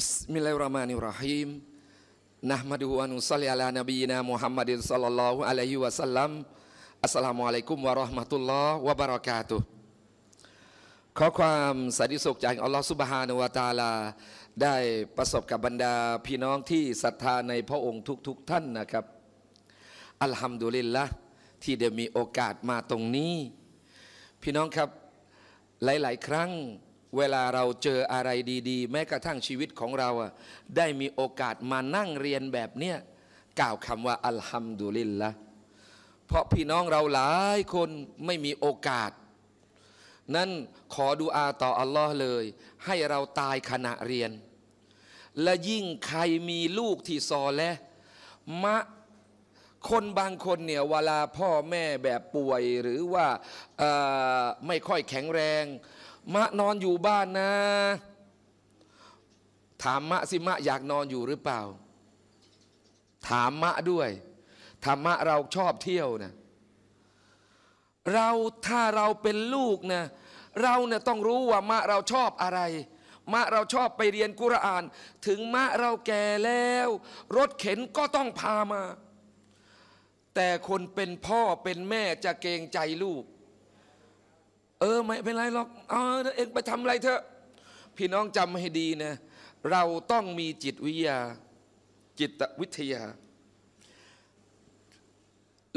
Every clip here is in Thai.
Bismillahirrahmanirrahim. Nahmaduhu wa nusalli ala nabiyyina Muhammadin sallallahu alaihi wasallam. Assalamualaikum warahmatullahi wabarakatuh. ขอความสันติสุขจากอัลลอฮฺสุบฮานวตาลา ได้ประสบกับบรรดา พี่น้องที่ศรัทธาในพระองค์ทุกๆทท่านนะครับอัลฮัมดุลิลละที่ได้มีโอกาสมาตรงนี้ พี่น้องครับหลาย ๆ ครั้งเวลาเราเจออะไรดีๆ แม้กระทั่งชีวิตของเรา ได้มีโอกาสมานั่งเรียนแบบเนี้ยกล่าวคำว่า อัลฮัมดุลิลละเพราะพี่น้องเราหลายคนไม่มีโอกาส นั่นขอดูอาต่ออัลลอฮ์เลย ให้เราตายขณะเรียน และยิ่งใครมีลูกที่ซอและมะ คนบางคนเนี่ยเวลาพ่อแม่แบบป่วย หรือว่าไม่ค่อยแข็งแรงมะนอนอยู่บ้านนะ ถามมะสิมะอยากนอนอยู่หรือเปล่า ถามมะด้วยธรรมะเราชอบเที่ยวนะเราถ้าเราเป็นลูกนะเราเนี่ยต้องรู้ว่ามะเราชอบอะไร มะเราชอบไปเรียนกุรอาน ถึงมะเราแก่แล้ว รถเข็นก็ต้องพามา แต่คนเป็นพ่อเป็นแม่จะเกรงใจลูกเออไม่เป็นไรหรอกเออ เองไปทำอะไรเถอะ พี่น้องจำให้ดีนะ เราต้องมีจิตวิทยา จิตวิทยา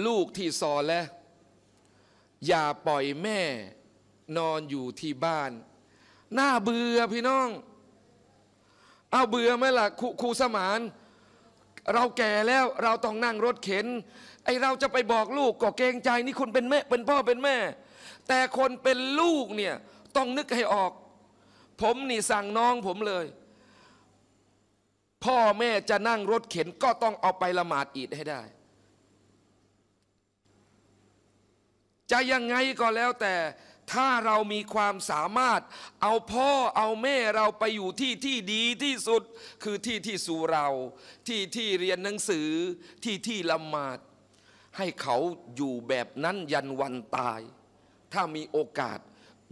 ลูกที่สอนแล้ว อย่าปล่อยแม่ นอนอยู่ที่บ้านหน้าเบื่อพี่น้อง เอาเบื่อไหมล่ะคครูสมาน เราแก่แล้วเราต้องนั่งรถเข็นไอเราจะไปบอกลูกก็เกรงใจนี่คุณเป็นแม่เป็นพ่อเป็นแม่แต่คนเป็นลูกเนี่ยต้องนึกให้ออก ผมนี่สั่งน้องผมเลย พ่อแม่จะนั่งรถเข็นก็ต้องเอาไปละหมาดอีดให้ได้ จะยังไงก็แล้วแต่ถ้าเรามีความสามารถเอาพ่อเอาแม่เราไปอยู่ที่ที่ดีที่สุดคือที่ที่สู่เรา ที่ที่เรียนหนังสือที่ที่ละหมาด ให้เขาอยู่แบบนั้นยันวันตายถ้ามีโอกาส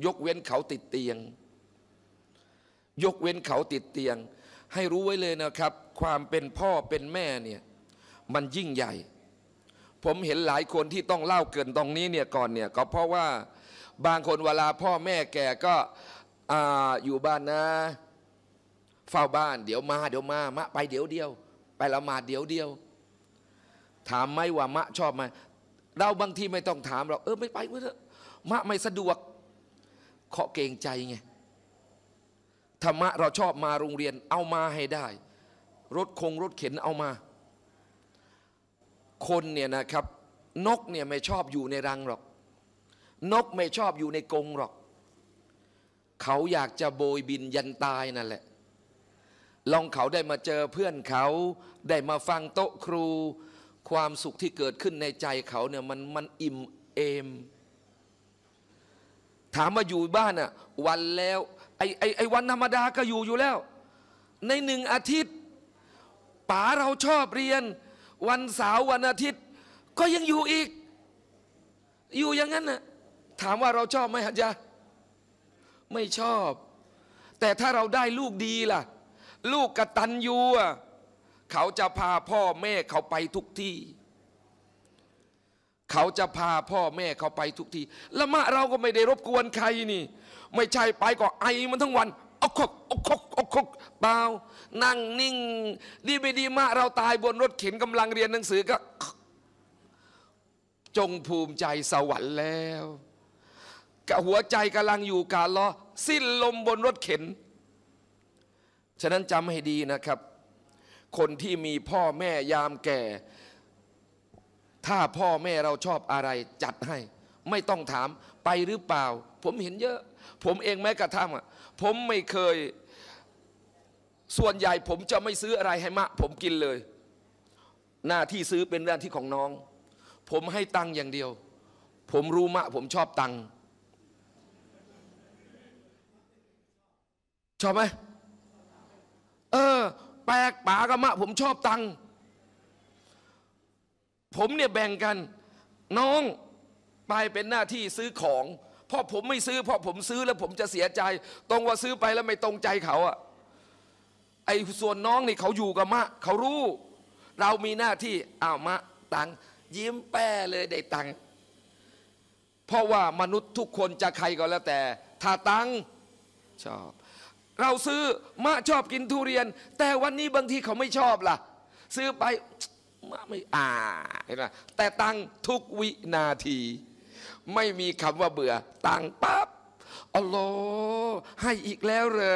ยกเว้นเขาติดเตียง ยกเว้นเขาติดเตียง ให้รู้ไว้เลยนะครับ ความเป็นพ่อเป็นแม่เนี่ยมันยิ่งใหญ่ ผมเห็นหลายคนที่ต้องเล่าเกินตรงนี้เนี่ยก่อนเนี่ยก็เพราะว่าบางคนเวลาพ่อแม่แก่ก็ออยู่บ้านนะเฝ้าบ้าน เดี๋ยวมา เดี๋ยวมามะไปเดี๋ยวเดียว ไปละหมาดเดี๋ยวเดียว ถามไหมว่ามะชอบไหมเราบางทีไม่ต้องถาม เราเออไม่ไปเื่อมะไม่สะดวกเคาะเกรงใจไง ธรรมะเราชอบมาโรงเรียน เอามาให้ได้ รถคงรถเข็นเอามา คนเนี่ยนะครับ นกเนี่ยไม่ชอบอยู่ในรังหรอก นกไม่ชอบอยู่ในกรงหรอก เขาอยากจะโบยบินยันตายนั่นแหละ ลองเขาได้มาเจอเพื่อนเขาได้มาฟังโต๊ะครู ความสุขที่เกิดขึ้นในใจเขาเนี่ยมันมันอิ่มเอมถามว่าอยู่บ้านอะวันแล้วไอไอไอวันธรรมดาก็อยู่อยู่แล้ว ในหนึ่งอาทิตย์ป๋าเราชอบเรียน วันเสาร์วันอาทิตย์ ก็ยังอยู่อีก อยู่อย่างนั้นน่ะถามว่าเราชอบไหมฮะจ๊ะไม่ชอบ แต่ถ้าเราได้ลูกดีล่ะ ลูกกระตันยูอ่ะเขาจะพาพ่อแม่เขาไปทุกที่เขาจะพาพ่อแม่เขาไปทุกที ละมะเราก็ไม่ได้รบกวนใครนี่ ไม่ใช่ไปก็ไอมันทั้งวันอคกอคกอคกเปล่านั่งนิ่งดีไม่ดีมะเราตายบนรถเข็นกำลังเรียนหนังสือก็ จงภูมิใจสวรรค์แล้วกหัวใจกำลังอยู่การล้อสิ้นลมบนรถเข็น ฉะนั้นจำให้ดีนะครับ คนที่มีพ่อแม่ยามแก่ถ้าพ่อแม่เราชอบอะไร จัดให้ ไม่ต้องถาม ไปหรือเปล่า ผมเห็นเยอะ ผมเองแม้กระทั่งผมไม่เคย ส่วนใหญ่ ผมจะไม่ซื้ออะไรให้มะ ผมกินเลย หน้าที่ซื้อเป็นหน้าที่ของน้อง ผมให้ตังค์อย่างเดียว ผมรู้มะ ผมชอบตังค์ชอบไหมเออแปลกป๋ากะมะผมชอบตังค์ผมเนี่ยแบ่งกันน้องไปเป็นหน้าที่ซื้อของพ่อผมไม่ซื้อพ่อผมซื้อแล้วผมจะเสียใจ ตรงว่าซื้อไปแล้วไม่ตรงใจเขาอะไอ้ส่วนน้องนี่เขาอยู่กับมะเขารู้ เรามีหน้าที่อ้าวมะตังยิ้มแป้เลยได้ตังเพราะว่ามนุษย์ทุกคนจะใครก็แล้วแต่ ถ้าตังชอบ เราซื้อมะชอบกินทุเรียน แต่วันนี้บางทีเขาไม่ชอบล่ะ ซื้อไปไม่อ่าเห็นไหมแต่ตั้งทุกวินาที ไม่มีคำว่าเบื่อตั้งปั๊บอัลลอฮให้อีกแล้วเหรอ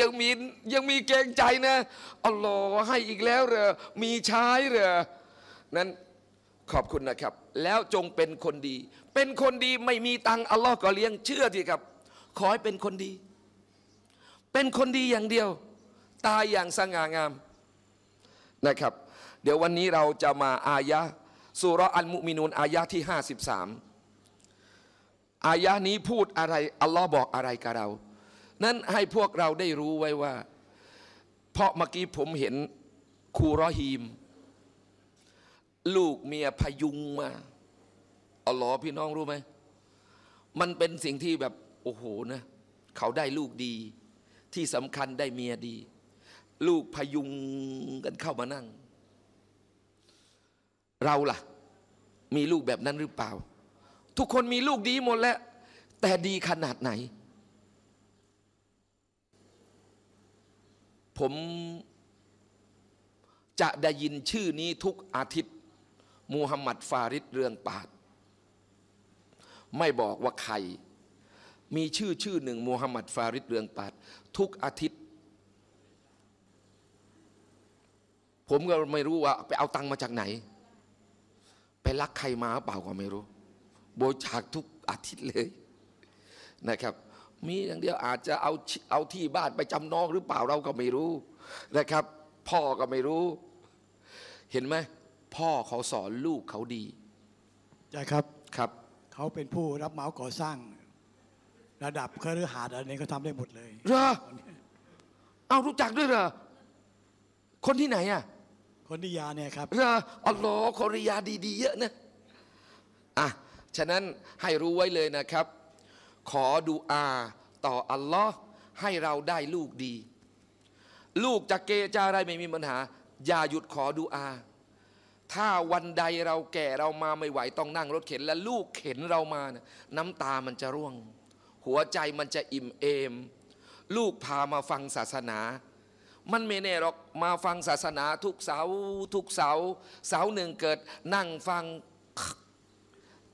ยังมียังมีเกรงใจนะอัลลอฮให้อีกแล้วเหรอ มีใช้เหรอ นั้นขอบคุณนะครับ แล้วจงเป็นคนดี เป็นคนดีไม่มีตังอัลลอฮ์ก็เลี้ยงเชื่อทีครับ ขอให้เป็นคนดี เป็นคนดีอย่างเดียว ตายอย่างสง่างามนะครับเดี๋ยววันนี้เราจะมาอายะสุรอัลมุมินูนอายะที่53อายะนี้พูดอะไรอัลลอฮ์บอกอะไรกับเรา นั้นให้พวกเราได้รู้ไว้ว่า เพราะเมื่อกี้ผมเห็นคูรอฮีม ลูกเมียพยุงมาอัลลอฮ์พี่น้องรู้ไหมมันเป็นสิ่งที่แบบโอ้โหนะ เขาได้ลูกดีที่สำคัญได้เมียดี ลูกพยุงกันเข้ามานั่งเราล่ะ มีลูกแบบนั้นหรือเปล่า ทุกคนมีลูกดีหมดแล้ว แต่ดีขนาดไหน ผมจะได้ยินชื่อนี้ทุกอาทิตย์ มูฮัมหมัดฟาริดเรืองปาดไม่บอกว่าใคร มีชื่อชื่อหนึ่งมูฮัมหมัดฟาริดเรืองปาดทุกอาทิตย์ ผมก็ไม่รู้ว่าไปเอาตังค์มาจากไหนไปรักใครมา เปล่าก็ไม่รู้โบจากทุกอาทิตย์เลย นะครับ มีอย่างเดียวอาจจะเอาเอาที่บ้านไปจำนอง หรือเปล่าเราก็ไม่รู้นะครับ พ่อก็ไม่รู้ เห็นไหมพ่อเขาสอนลูกเขาดีใช่ครับครับ เขาเป็นผู้รับเหมาก่อสร้าง ระดับเครอหาสอะไรนี้เขาทำได้หมดเลยเหรอเอารู้จักด้วยเหรอคนที่ไหนอ่ะคนริยาเนี่ยครับนะอัลลอฮ์คนริยาดีๆเยอะนะ อ่ะ ฉะนั้นให้รู้ไว้เลยนะครับ ขอดูอา ต่ออัลลอฮ์ให้เราได้ลูกดี ลูกจะเกจะอะไรไม่มีปัญหา อย่าหยุดขอดูอา ถ้าวันใดเราแก่เรามาไม่ไหวต้องนั่งรถเข็น และลูกเข็นเรามานะน้ำตามันจะร่วง หัวใจมันจะอิ่มเอม ลูกพามาฟังศาสนามันไม่แน่หรอกมาฟังศาสนา ทุกเสาทุกเสาเสาหนึ่งเกิด นั่งฟัง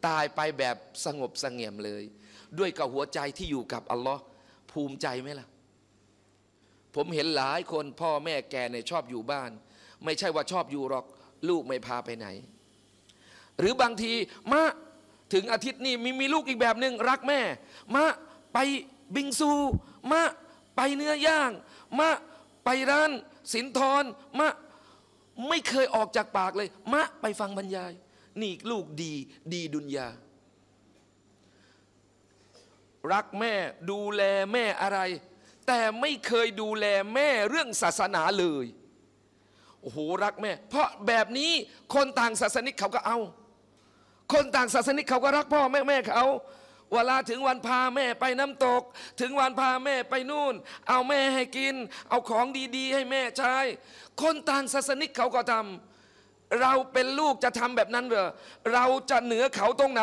ตายไปแบบสงบสงเงียมเลย ด้วยกับหัวใจที่อยู่กับอัลลอฮ์ภูมิใจไหมล่ะ ผมเห็นหลายคนพ่อแม่แกเนี่ยชอบอยู่บ้าน ไม่ใช่ว่าชอบอยู่หรอก ลูกไม่พาไปไหน หรือบางทีมาถึงอาทิตย์นี้มีมีลูกอีกแบบหนึ่งรักแม่มาไปบิงซูมาไปเนื้อย่างมาไปร้านสินทรมะไม่เคยออกจากปากเลยมะไปฟังบรรยาย นี่ลูกดี ดีดุนยา รักแม่ดูแลแม่อะไร แต่ไม่เคยดูแลแม่เรื่องศาสนาเลยโอ้โหรักแม่ เพราะแบบนี้คนต่างศาสนิกเขาก็เอา คนต่างศาสนิกเขาก็รักพ่อแม่แม่เขาเวลาถึงวันพาแม่ไปน้ำตก ถึงวันพาแม่ไปนู่น เอาแม่ให้กิน เอาของดีๆให้แม่ใช้คนต่างศาสนิกเขาก็ทำ เราเป็นลูกจะทำแบบนั้นเหรอเราจะเหนือเขาตรงไหน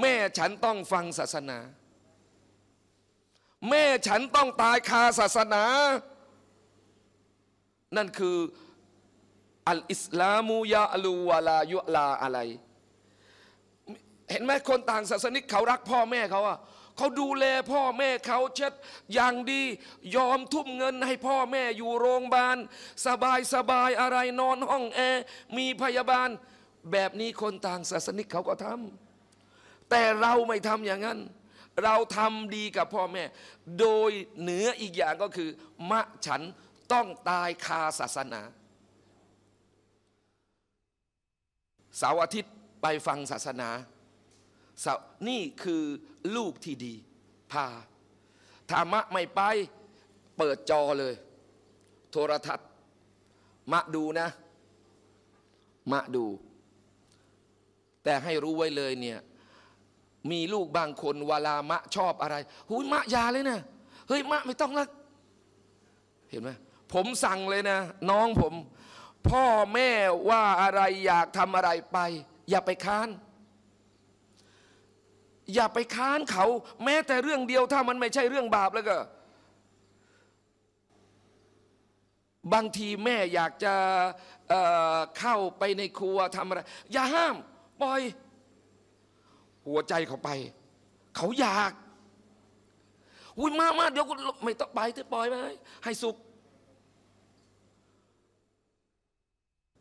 แม่ฉันต้องฟังศาสนา แม่ฉันต้องตายคาศาสนา นั่นคืออัลอิสลามูยาลูวาลายุลาอะไรเห็นไหมคนต่างศาสนิกเขารักพ่อแม่เขาอะเขาดูแลพ่อแม่เขาเช็ดอย่างดียอมทุ่มเงินให้พ่อแม่อยู่โรงพยาบาลสบายสบายอะไรนอนห้องแอร์มีพยาบาล แบบนี้คนต่างศาสนิกเขาก็ทำแต่เราไม่ทำอย่างนั้น เราทำดีกับพ่อแม่ โดยเหนืออีกอย่างก็คือมะฉันต้องตายคาศาสนาเสาร์อาทิตย์ไปฟังศาสนานี่คือลูกที่ดี พาธรรมะไม่ไป เปิดจอเลย โทรทัศน์มาดูนะมาดู แต่ให้รู้ไว้เลยเนี่ย มีลูกบางคนเวลามะชอบอะไรหุยมะยาเลยนะ เฮ้ย มะไม่ต้องละเห็นไหมผมสั่งเลยนะ น้องผม พ่อแม่ว่าอะไรอยากทำอะไรไป อย่าไปค้านอย่าไปค้านเขาแม้แต่เรื่องเดียวถ้ามันไม่ใช่เรื่องบาปแล้วก็ บางทีแม่อยากจะเเข้าไปในครัวทำอะไร อย่าห้ามปล่อย หัวใจเขาไป เขาอยากหุ้ยมากมาเดี๋ยวกูไม่ต้องไปเธอปล่อยไปให้สุข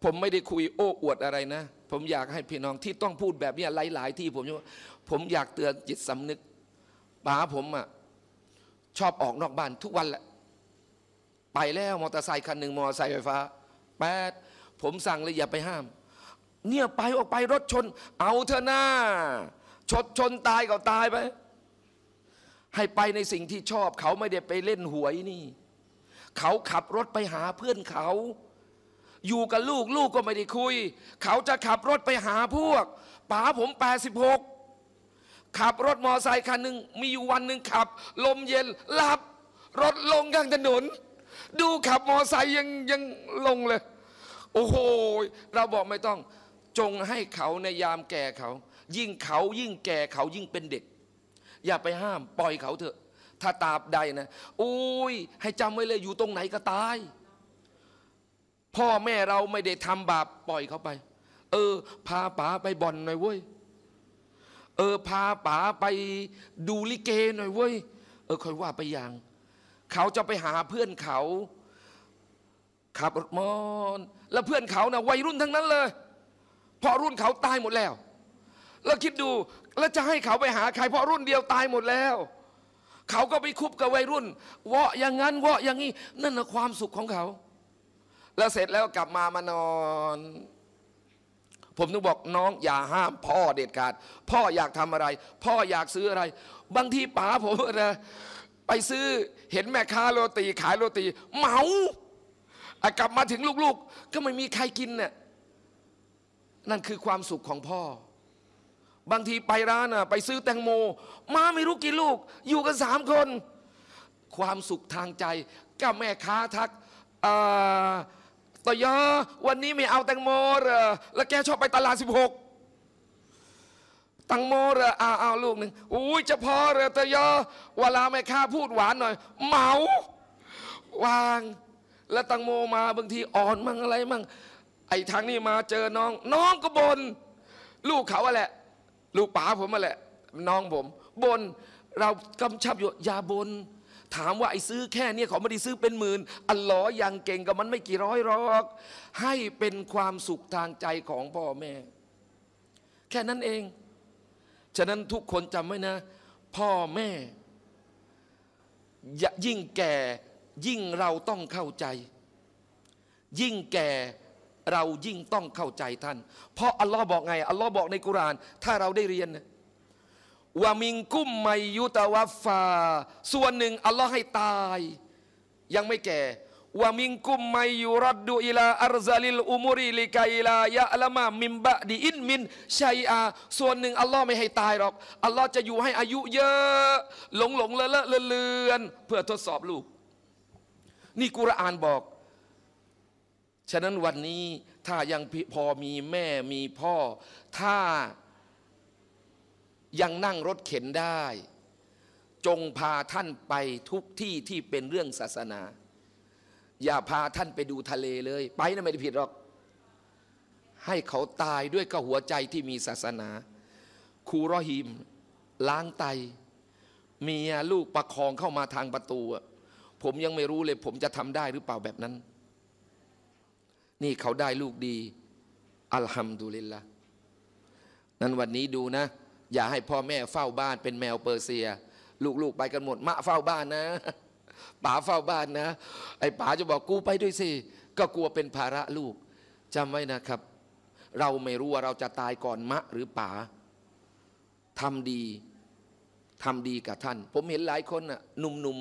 ผมไม่ได้คุยโอ้อวดอะไรนะผมอยากให้พี่น้องที่ต้องพูดแบบนี้หลาย ๆ ที่ผมว่าผมอยากเตือนจิตสำนึกป๋าผมอ่ะ ชอบออกนอกบ้านทุกวันแหละ ไปแล้ว มอเตอร์ไซค์คันหนึ่งมอเตอร์ไซค์ไฟฟ้า แปดผมสั่งเลย อย่าไปห้าม เนี่ยไปออกไปรถชน เอาเธอหน้า ชดชนตายก็ตายไป ให้ไปในสิ่งที่ชอบเขาไม่ได้ไปเล่นหวยนี่ เขาขับรถไปหาเพื่อนเขา อยู่กับลูกลูกก็ไม่ได้คุย เขาจะขับรถไปหาพวกป๋าผมแปดสิบหกขับรถมอไซค์คันหนึ่งมีอยู่วันหนึ่งขับ ลมเย็นหลับ รถลงกลางถนน ดูขับมอไซค์ยังยังลงเลย โอ้โหเราบอกไม่ต้อง จงให้เขาในยามแก่เขา ยิ่งเขายิ่งแก่เขายิ่งเป็นเด็กอย่าไปห้าม ปล่อยเขาเถอะ ถ้าตาบใดนะโอ้ยให้จำไว้เลยอยู่ตรงไหนก็ตายพ่อแม่เราไม่ได้ทำบาปปล่อยเขาไป เออ พาป๋าไปบ่อนหน่อยเว้ยเออพาป๋าไปดูลิเกหน่อยเว้ยเออคอยว่าไปอย่าง เขาจะไปหาเพื่อนเขาขับรถมอน แล้วเพื่อนเขานะ่ะวัยรุ่นทั้งนั้นเลยพอรุ่นเขาตายหมดแล้ว แล้วคิดดู แล้วจะให้เขาไปหาใครพอรุ่นเดียวตายหมดแล้ว เขาก็ไปคุบกับวัยรุ่นวาะอย่างนั้นวาะอย่างนี้ นั่นนะความสุขของเขา แล้วเสร็จแล้วกลับมามานอนผมต้องบอกน้องอย่าห้ามพ่อเด็ดขาดพ่ออยากทำอะไร พ่ออยากซื้ออะไร บางทีป๋าผมนะไปซื้อเห็นแม่ค้าโรตีขายโรตีเมากลับมาถึงลูกๆ ก็ไม่มีใครกินเนี่ยนั่นคือความสุขของพ่อ บางทีไปร้านน่ะไปซื้อแตงโมมาไม่รู้กี่ลูก อยู่กันสามคน ความสุขทางใจก็แม่ค้าทักอ่าต่อยอวันนี้ไม่เอาแตงโมเหรอ แล้วแกชอบไปตลาด16ตังโมเหรออ้าวอาลูกหนึ่งอุ้ย จะพอเหรอต่อยอเวลาแม่ค้าพูดหวานหน่อย เมา วาง แล้วตังโมมาบางทีอ่อนมั่งอะไรมั่ง ไอ้ทางนี้มาเจอน้อง น้องก็บน ลูกเขาอะแหละ ลูกป๋าผมแหละ น้องผม บน เรากำชับอยู่อย่าบนถามว่าไอ้ซื้อแค่เนี้เขาไม่ได้ซื้อเป็นหมื่นอัลลอฮ์ยังเก่งกับมันไม่กี่ร้อยหรอก ให้เป็นความสุขทางใจของพ่อแม่ แค่นั้นเองฉะนั้นทุกคนจำไว้นะ พ่อแม่ ยิ่งแก่ยิ่งเราต้องเข้าใจ ยิ่งแก่เรายิ่งต้องเข้าใจท่าน เพราะอัลลอฮ์บอกไงอัลลอฮ์บอกในกุรานถ้าเราได้เรียนนะวามิงกุ้มไมยุตาวฟฟาส่วนหนึ่งอัลลอฮ์ให้ตายยังไม่แก่วามิงกุมไมยุรัดดูอิลาอัรซาลิลอุมุริลิกาอิลายะละมามิมบะดีอินมินชัยอาส่วนหนึ่งอัลลอฮ์ไม่ให้ตายหรอกอัลลอฮ์จะอยู่ให้อายุเยอะหลงหลงเลอะเลอะเลือนเพื่อทดสอบลูกนี่กุรอานบอกฉะนั้นวันนี้ถ้ายังพอมีแม่มีพ่อถ้ายังนั่งรถเข็นได้ จงพาท่านไปทุกที่ที่เป็นเรื่องศาสนา อย่าพาท่านไปดูทะเลเลย ไปนะไม่ได้ผิดหรอก ให้เขาตายด้วยก็หัวใจที่มีศาสนา คูรอฮิม ล้างไตเมียลูกประคองเข้ามาทางประตู ผมยังไม่รู้เลยผมจะทำได้หรือเปล่าแบบนั้น นี่เขาได้ลูกดี อัลฮัมดุลิลละนั้นวันนี้ดูนะอย่าให้พ่อแม่เฝ้าบ้านเป็นแมวเปอร์เซีย ลูกๆ ไปกันหมด มะ เฝ้าบ้านนะป๋าเฝ้าบ้านนะ ไอ้ป๋าจะบอกกูไปด้วยสิก็กลัวเป็นภาระลูกจำไว้นะครับ เราไม่รู้ว่าเราจะตายก่อนมะหรือป๋าทำดีทำดีกับท่าน ผมเห็นหลายคนน่ะหนุ่ม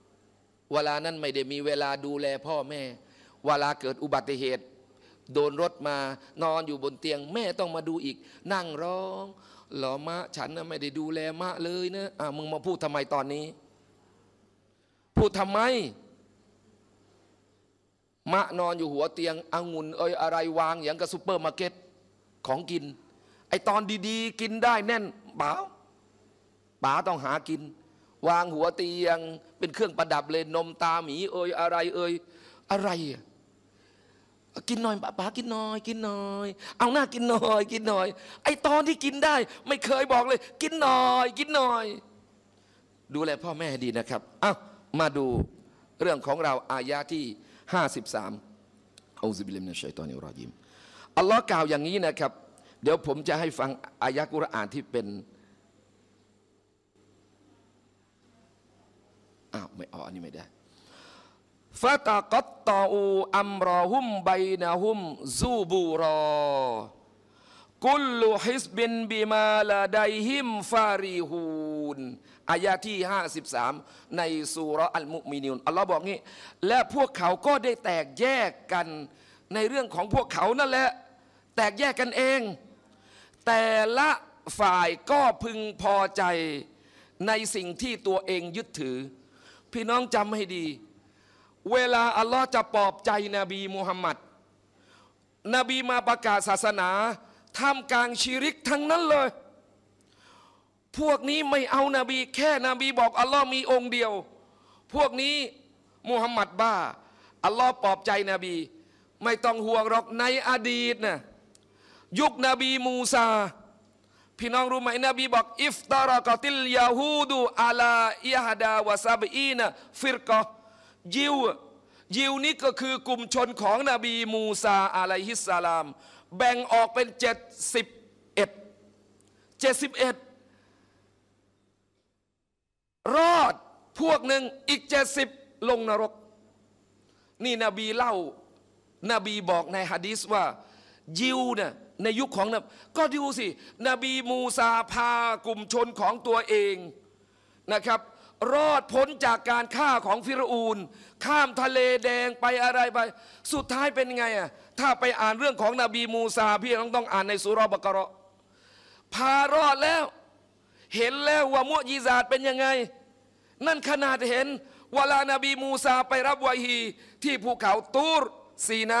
ๆเวลานั้นไม่ได้มีเวลาดูแลพ่อแม่ เวลาเกิดอุบัติเหตุ โดนรถมานอนอยู่บนเตียงแม่ต้องมาดูอีก นั่งร้องหรอมะฉันนะไม่ได้ดูแลมะเลยนะอ่ามึงมาพูดทำไมตอนนี้ พูดทำไมมะนอนอยู่หัวเตียงองุ่นเอยอะไรวางอย่างกับซูเปอร์มาร์เก็ตของกิน ไอตอนดีๆกินได้แน่นป๋่าป๋าต้องหากิน วางหัวเตียงเป็นเครื่องประดับเลย นมตาหมีเอยอะไรเอยอะไรอะกินหน่อยป๋ากินหน่อย กินหน่อย เอาหน้ากินหน่อย กินหน่อย ไอตอนที่กินได้ไม่เคยบอกเลย กินหน่อยกินหน่อย ดูแลพ่อแม่ดีนะครับอ้ามาดูเรื่องของเราอายะที่ 53อูซบิลมินชัยตอนิรอยิมอัลลอฮ์กล่าวอย่างนี้นะครับ เดี๋ยวผมจะให้ฟังอายะกุรอานที่เป็นอ้าวไม่อออันนี้ไม่ได้ฟะตะกัตตาอูอัมรอฮุมไบนะฮุมซูบูรอกุลลูฮิสบินบิมาลาไดฮิมฟารีฮูนอายะที่ 53 ในสุรอัลมุมินินอัลลอฮ์บอกงี้ และพวกเขาก็ได้แตกแยกกันในเรื่องของพวกเขา นั่นแหละแตกแยกกันเอง แต่ละฝ่ายก็พึงพอใจในสิ่งที่ตัวเองยึดถือ พี่น้องจำให้ดีเวลาอัลลอฮ์จะปลอบใจนบีมูฮัมมัด นบีมาประกาศศาสนาท่ามกลางชีริกทั้งนั้นเลย พวกนี้ไม่เอานาบีแค่นบีบอกอัลลอฮ์มีองค์เดียว พวกนี้มูฮัมหมัดบ้า อัลลอฮ์ปลอบใจนบี ไม่ต้องห่วงหรอกในอดีตนะยุคนบีมูซาพี่น้องรู้ไหมนบีบอกอิฟตารกติลยาฮูดูอาลาอิฮดาวะซาบีนะฟิรกอยิวยิวนี้ก็คือกลุ่มชนของนบีมูซาอะลัยฮิสสลาม แบ่งออกเป็น71 71รอดพวกหนึ่งอีก70ลงนรก นี่นบีเล่านบีบอกในฮะดีษว่า ยิวเนี่ยในยุคของนบก็ดูสินบีมูซาพากลุ่มชนของตัวเองนะครับรอดพ้นจากการฆ่าของฟิรูนข้ามทะเลแดงไปอะไรไป สุดท้ายเป็นไงอ่ะถ้าไปอ่านเรื่องของนบีมูซาพี่ต้องต้องอ่านในสุรบกระพารอดแล้ว เห็นแล้วว่ามุยีซาดเป็นยังไง นั่นขนาดเห็นเวลานบีมูซาไปรับวาฮีที่ภูเขาตูรซีนะ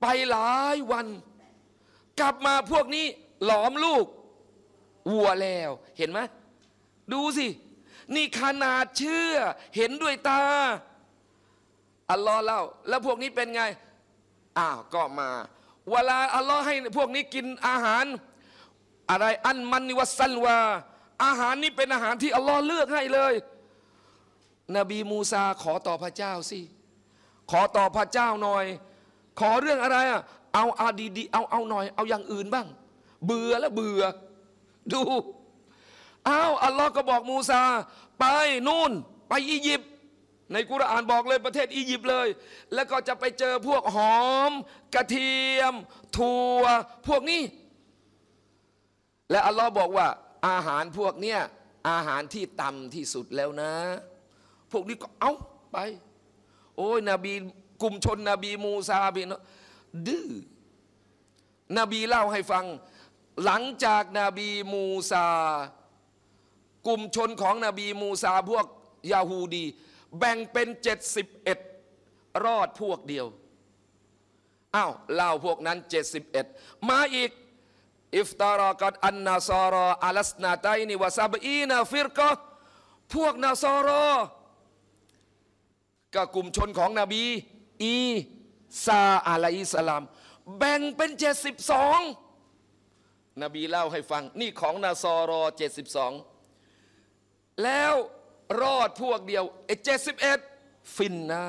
ไปหลายวัน กลับมาพวกนี้หลอมลูกวัวแล้วเห็นไหมดูสิ นี่ขนาดเชื่อ เห็นด้วยตา อัลลอฮ์เล่า แล้วพวกนี้เป็นไงอ้าวก็มา เวลาอัลลอฮ์ให้พวกนี้กินอาหาร อะไรอันมันนิวัสันวาอาหารนี้เป็นอาหารที่อัลลอฮ์เลือกให้เลย นบีมูซาขอต่อพระเจ้าสิ ขอต่อพระเจ้าหน่อย ขอเรื่องอะไรอ่ะเอาอาดีดีเอาเอาหน่อยเอาอย่างอื่นบ้าง เบื่อแล้วเบื่อดูอ้าวอัลลอฮ์ก็บอกมูซาไปนู่นไปอียิปต์ในกุรอานบอกเลยประเทศอียิปต์เลย แล้วก็จะไปเจอพวกหอม กระเทียมถั่วพวกนี้ และอัลลอฮ์บอกว่าอาหารพวกเนี้ยอาหารที่ต่ำที่สุดแล้วนะ พวกนี้ก็เอาไป โอ้ยนบีกลุ่มชนนบีมูซาบินดื้อนบีเล่าให้ฟัง หลังจากนาบีมูซากลุ่มชนของนบีมูซาพวกยาฮูดีแบ่งเป็นเเจ็ดสิบอ็ดรอดพวกเดียวอ้าวเล่าพวกนั้นเเจ็ดสิบอ็ดมาอีกอิฟตารกัดอันนาซารออัลสนาไตนิวาซาบอีนาฟิรกอพวกนาซารอกับกลุ่มชนของนบีอีซาอะลัยสลาม แบ่งเป็นเจ็ดสสิบองนบีเล่าให้ฟัง นี่ของนาซารอเจ็ดสสิบองแล้วรอดพวกเดียวไอ้เจ็ดสิบเอ็ดฟินนา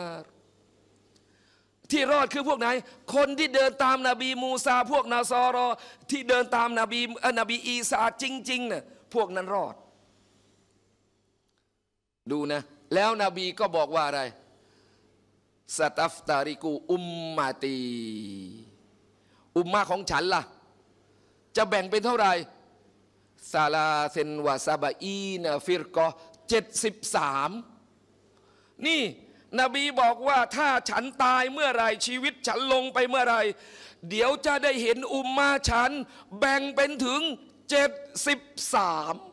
ที่รอดคือพวกไหน คนที่เดินตามนาบีมูซาพวกนาซอรอ ที่เดินตามนาบีนบีอีสาจริงๆนะ่ยพวกนั้นรอด ดูนะ แล้วนบีก็บอกว่าอะไร สตัฟตาริกูอุมมาตี อุมมาของฉันละ่ะ จะแบ่งเป็นเท่าไหร่ซาลาเซนวาซาบอีนาฟิรกอ73 นี่นบีบอกว่าถ้าฉันตายเมื่อไรชีวิตฉันลงไปเมื่อไรเดี๋ยวจะได้เห็นอุมมาฉันแบ่งเป็นถึง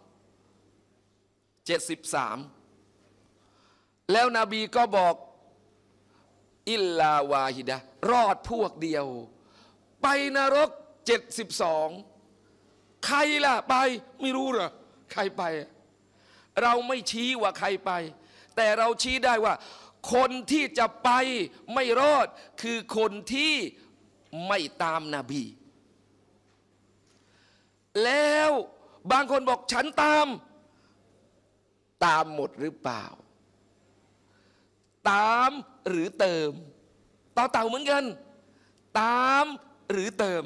73 73 แล้วนบีก็บอกอิลลาวาฮิดะรอดพวกเดียว ไปนรก 72ใครล่ะไปไม่รู้เหรอใครไป เราไม่ชี้ว่าใครไป แต่เราชี้ได้ว่า คนที่จะไปไม่รอดคือคนที่ไม่ตามนาบี แล้วบางคนบอกฉันตาม ตามหมดหรือเปล่า ตามหรือเติมต่อเต่าเหมือนกัน ตามหรือเติม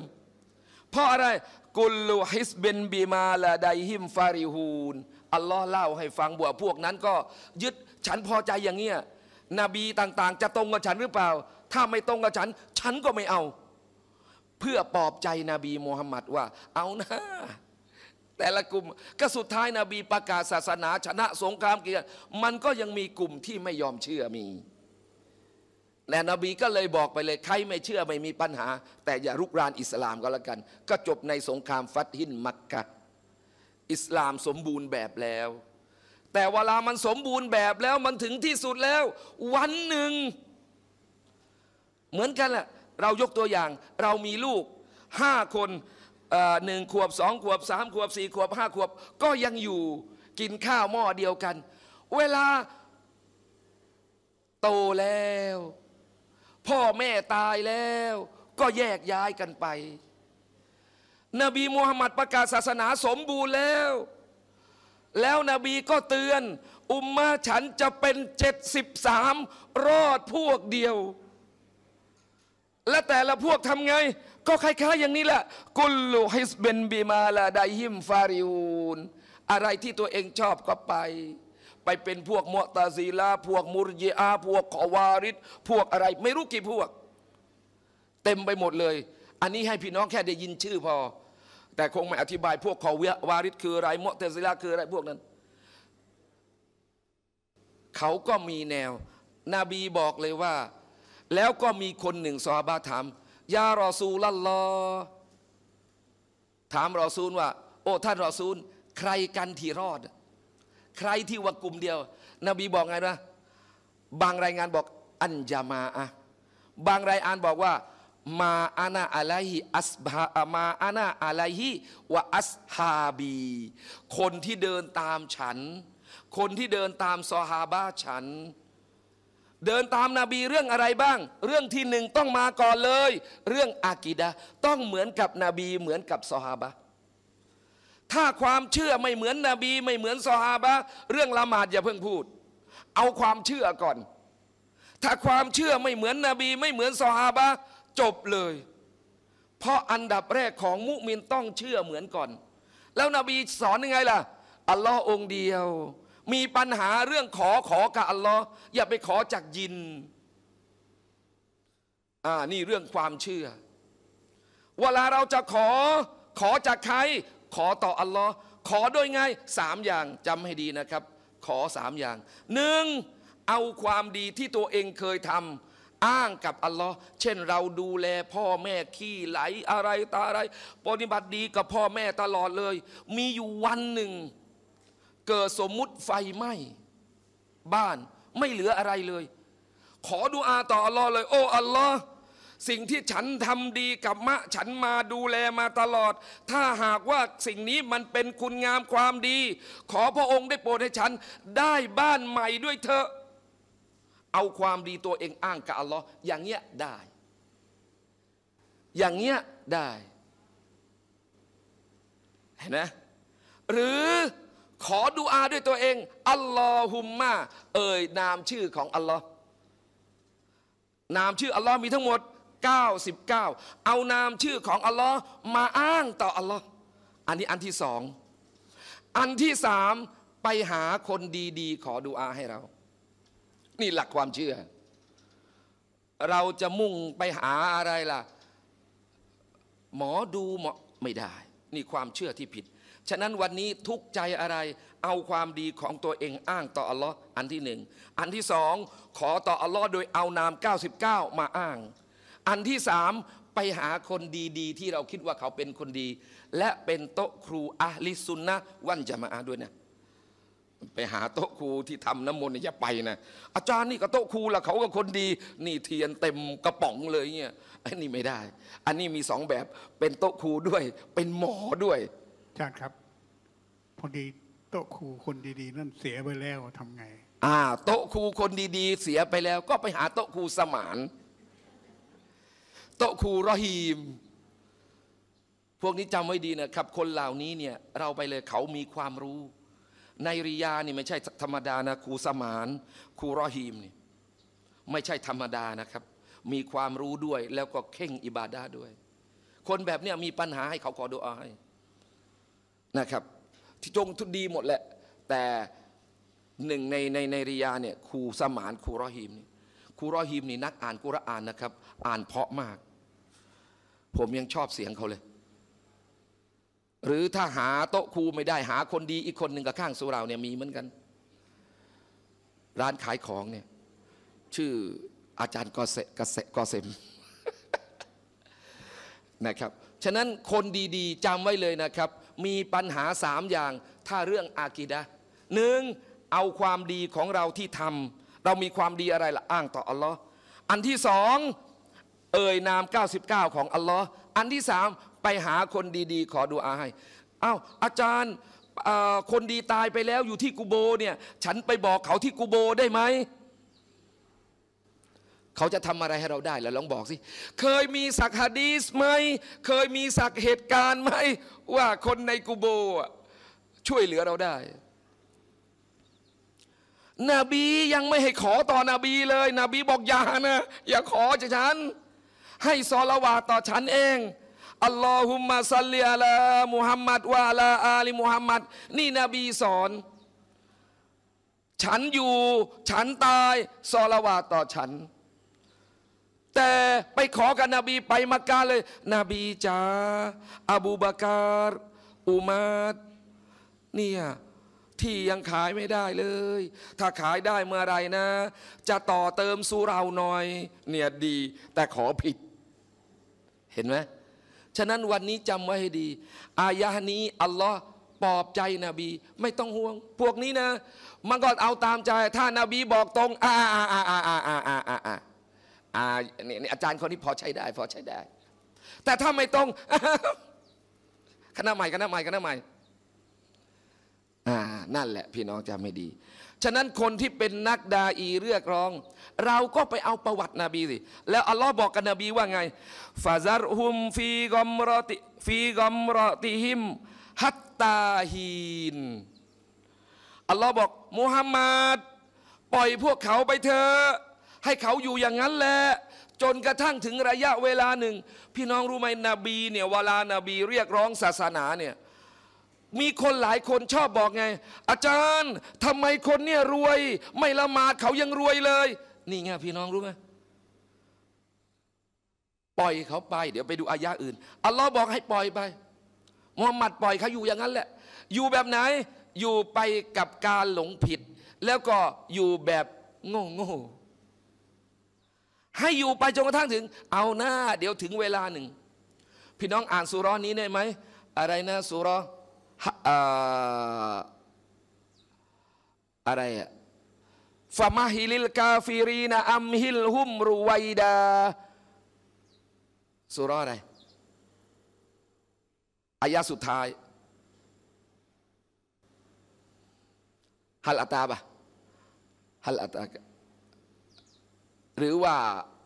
เพราะอะไรกุลลฮิสเบนบีมาลาไดฮิมฟาริฮูนอัลลอฮ์เล่าให้ฟังบวกพวกนั้นก็ยึดฉันพอใจอย่างเงี้ยนบีต่าง ๆ จะตรงกับฉันหรือเปล่า ถ้าไม่ตรงกับฉัน ฉันก็ไม่เอา เพื่อปลอบใจนบีมูฮัมมัดว่า เอานะ แต่ละกลุ่มก็สุดท้ายนาบีประกาศศาสนา ชนะสงครามกี่มันก็ยังมีกลุ่มที่ไม่ยอมเชื่อมีและนบีก็เลยบอกไปเลย ใครไม่เชื่อไม่มีปัญหา แต่อย่ารุกรานอิสลามก็แล้วกัน ก็จบในสงครามฟัดหินมักกะอิสลามสมบูรณ์แบบแล้ว แต่เวลามันสมบูรณ์แบบแล้วมันถึงที่สุดแล้ว วันหนึ่ง เหมือนกันแหละเรายกตัวอย่าง เรามีลูกห้าคนหนึ่งขวบสองขวบสามขวบสี่ขวบห้าขวบ ก็ยังอยู่ กินข้าวหม้อเดียวกัน เวลา โตแล้วพ่อแม่ตายแล้ว ก็แยกย้ายกันไป นบีมูฮัมมัดประกาศศาสนาสมบูรณ์แล้ว แล้วนบีก็เตือน อุมมาฉันจะเป็นเจ็ดสสิบามรอดพวกเดียว และแต่ละพวกทำไง ก็คล้ายๆอย่างนี้แหละ กุลลุฮิสเบนบีมาลาไดฮิมฟาริยูนอะไรที่ตัวเองชอบก็ไปไปเป็นพวกมอตาซีลาพวกมุรเยอาพวกขวาริดพวกอะไร ไม่รู้กี่พวก เต็มไปหมดเลย อันนี้ให้พี่น้องแค่ได้ยินชื่อพอ แต่คงไม่อธิบายพวกขวาริดคืออะไรมอตาซีลาคืออะไรพวกนั้น เขาก็มีแนวนบีบอกเลยว่า แล้วก็มีคนหนึ่งซอบาถามยารอซูลัลลอถามรอซูล ว่า โอ้ ท่านรอซูล ใครกันที่รอดใครที่ว่ากลุ่มเดียว นบีบอกไงนะบางรายงานบอกอันจามาอะบางรายอ่านบอกว่ามาอานาอะไรฮิอัสบามาอานาอะไรฮิวะอัสฮาบีคนที่เดินตามฉัน คนที่เดินตามซอฮาบะฉัน เดินตามนาบีเรื่องอะไรบ้าง เรื่องที่หนึ่งต้องมาก่อนเลย เรื่องอากิดะต้องเหมือนกับนบีเหมือนกับซอฮาบะถ้าความเชื่อไม่เหมือนนบี ไม่เหมือนซอฮาบะ เรื่องละหมาด อย่าเพิ่งพูด เอาความเชื่อก่อน ถ้าความเชื่อไม่เหมือนนบี ไม่เหมือนซอฮาบะจบเลย เพราะอันดับแรกของมุมินต้องเชื่อเหมือนก่อน แล้วนบีสอนยังไงล่ะ อัลลอฮ์องเดียว มีปัญหาเรื่องขอขอกับ อัลลอฮ์อย่าไปขอจากยินอ่านี่เรื่องความเชื่อ เวลาเราจะขอขอจากใครขอต่ออัลลอฮ์ขอโดยไงสามอย่างจำให้ดีนะครับ ขอสามอย่าง หนึ่งเอาความดีที่ตัวเองเคยทำอ้างกับอัลลอฮ์เช่นเราดูแลพ่อแม่ขี้ไหลอะไรตาอะไรปฏิบัติดีกับพ่อแม่ตลอดเลย มีอยู่วันหนึ่ง เกิดสมมุติ ไฟไหม้บ้านไม่เหลืออะไรเลย ขอดูอาต่ออัลลอฮ์เลย โอ้อัลลอฮ์สิ่งที่ฉันทำดีกับมะฉันมาดูแลมาตลอด ถ้าหากว่าสิ่งนี้มันเป็นคุณงามความดี ขอพระองค์ได้โปรดให้ฉันได้บ้านใหม่ด้วยเถอะ เอาความดีตัวเองอ้างกับอัลลอฮ์อย่างเงี้ย ได้ อย่างเงี้ย ได้ เห็นไหมหรือขอดูอาด้วยตัวเอง อัลลอฮุมมาเอ่ย นามชื่อของอัลลอฮ์นามชื่ออัลลอฮ์มีทั้งหมด99 เอานามชื่อของอัลลอฮ์มาอ้างต่ออัลลอฮ์อันนี้อันที่สอง อันที่สามไปหาคนดีๆ ขอดูอาให้เรา นี่หลักความเชื่อ เราจะมุ่งไปหาอะไรล่ะ หมอดูหมอไม่ได้ นี่ความเชื่อที่ผิด ฉะนั้นวันนี้ทุกใจอะไร เอาความดีของตัวเองอ้าง ต่ออัลลอฮ์อันที่หนึ่ง อันที่สอง ขอต่ออัลลอฮ์โดย เอานาม99 มาอ้างอันที่สามไปหาคนดีๆ ที่เราคิดว่าเขาเป็นคนดี และเป็นโต๊ะครูอะลิซุนนะวันจะมาอาด้วยนะไปหาโต๊ะครูที่ทำน้ำมนต์อย่าไปนะ อาจารย์นี่ก็โต๊ะครูละเขาก็คนดี นี่เทียนเต็มกระป๋องเลยเนี่ยอันนี้ไม่ได้ อันนี้มีสองแบบเป็นโต๊ะครูด้วย เป็นหมอด้วยอาจารย์ครับพอดีโต๊ะครูคนดีๆนั่นเสียไปแล้วทำไงอ่าโต๊ะครูคนดีๆ เสียไปแล้ว ก็ไปหาโต๊ะครูสมานโตคูรอฮีม พวกนี้จำไว้ดีนะครับคนเหล่านี้เนี่ยเราไปเลยเขามีความรู้ ในริยานี่ไม่ใช่ธรรมดานะครูสมานครูรอฮีมนี่ไม่ใช่ธรรมดานะครับ มีความรู้ด้วยแล้วก็เข่งอิบาดาด้วย คนแบบเนี้ยมีปัญหาให้เขาขอดูอาให้นะครับ ที่จงทุดีหมดแหละแต่หนึ่งในในในริยาเนี่ยครูสมานครูรอฮีมนี่ครูรอฮิมนี่นักอ่านกุรอานนะครับอ่านเพาะมาก ผมยังชอบเสียงเขาเลย หรือถ้าหาโต๊ะครูไม่ได้หาคนดีอีกคนหนึ่งกับข้างสุราเนี่ยมีเหมือนกัน ร้านขายของเนี่ยชื่ออาจารย์กอเซกเซกเซมนะครับฉะนั้นคนดีๆจำไว้เลยนะครับ มีปัญหาสามอย่าง ถ้าเรื่องอากิดะหนึ่งเอาความดีของเราที่ทำเรามีความดีอะไรละ่ะอ้างต่ออัลลอฮ์อันที่สองเอ่ย นาม 99 ของอัลลอฮ์อันที่สามไปหาคนดี ๆ ขอดูอาให้อา้าวอาจารย์คนดีตายไปแล้วอยู่ที่กูโบ เนี่ย ฉันไปบอกเขาที่กูโบได้ไหม เขาจะทำอะไรให้เราได้แล้วลองบอกสิเคยมีสักฮะดีสไหม เคยมีสักเหตุการณ์ไหม ว่าคนในกูโบช่วยเหลือเราได้นบี ยังไม่ให้ขอต่อนบีเลยนบีบอกอย่านะ อย่าขอจากฉัน ให้ซอละวาต่อฉันเองอัลลอฮุมมาซัลลิอาลามุฮัมมัดวะลาอาลีมุฮัมมัดนี่นบีสอน ฉันอยู่ฉันตายซอละวาต่อฉัน แต่ไปขอกับนบี ไปมักกะเลยนบีจ้าอบูบากรอุมัดเนี่ยที่ยังขายไม่ได้เลย ถ้าขายได้เมื่อไรนะ จะต่อเติมสูเราหน่อย เนี่ยดี แต่ขอผิด เห็นไหมฉะนั้นวันนี้จำไว้ให้ดี อายะนี้อัลลอฮ์ปลอบใจนบี ไม่ต้องห่วง พวกนี้นะ มันก็เอาตามใจ ถ้านบีบอกตรง อ่าอ่าอ่าอ่าอ่าอ่าอ่าอ่าอ่าอ่าเนี่ยอาจารย์คนนี้พอใช้ได้ พอใช้ได้ แต่ถ้าไม่ตรงคณะใหม่คณะใหม่คณะใหม่อ่านั่นแหละพี่น้องจำไม่ดี ฉะนั้นคนที่เป็นนักดาอีเรียกร้อง เราก็ไปเอาประวัตินบีสิแล้วอัลลอฮ์บอกกับนบีว่าไงฟาซารฮุมฟีกอมรอติฟีกอมรอติฮิม ฮัตตาฮีนอัลลอฮ์บอกมุฮัมมัดปล่อยพวกเขาไปเถอะให้เขาอยู่อย่างนั้นแหละจนกระทั่งถึงระยะเวลาหนึ่ง พี่น้องรู้ไหมนบีเนี่ยเวลานาบีเรียกร้องศาสนาเนี่ยมีคนหลายคนชอบบอกไง อาจารย์ทำไมคนเนี่ยรวย ไม่ละหมาดเขายังรวยเลย นี่ไงพี่น้องรู้ไหมปล่อยเขาไปเดี๋ยวไปดูอายะอื่นอัลลอฮ์บอกให้ปล่อยไปมูฮัมหมัดปล่อยเขาอยู่อย่างนั้นแหละ อยู่แบบไหน อยู่ไปกับการหลงผิด แล้วก็อยู่แบบ โง่โง่ให้อยู่ไปจนกระทั่งถึง เอาหน้าเดี๋ยวถึงเวลาหนึ่ง พี่น้องอ่านสุร้อนนี้ได้ไหมอะไรนะสุร้อนอะไรอะฟามาฮิลิลกาฟิรีนอัมฮิลฮุมรุวัยดาสุรอะไรอายะสุดท้ายฮัลอาตาบะฮัลอาตาหรือว่า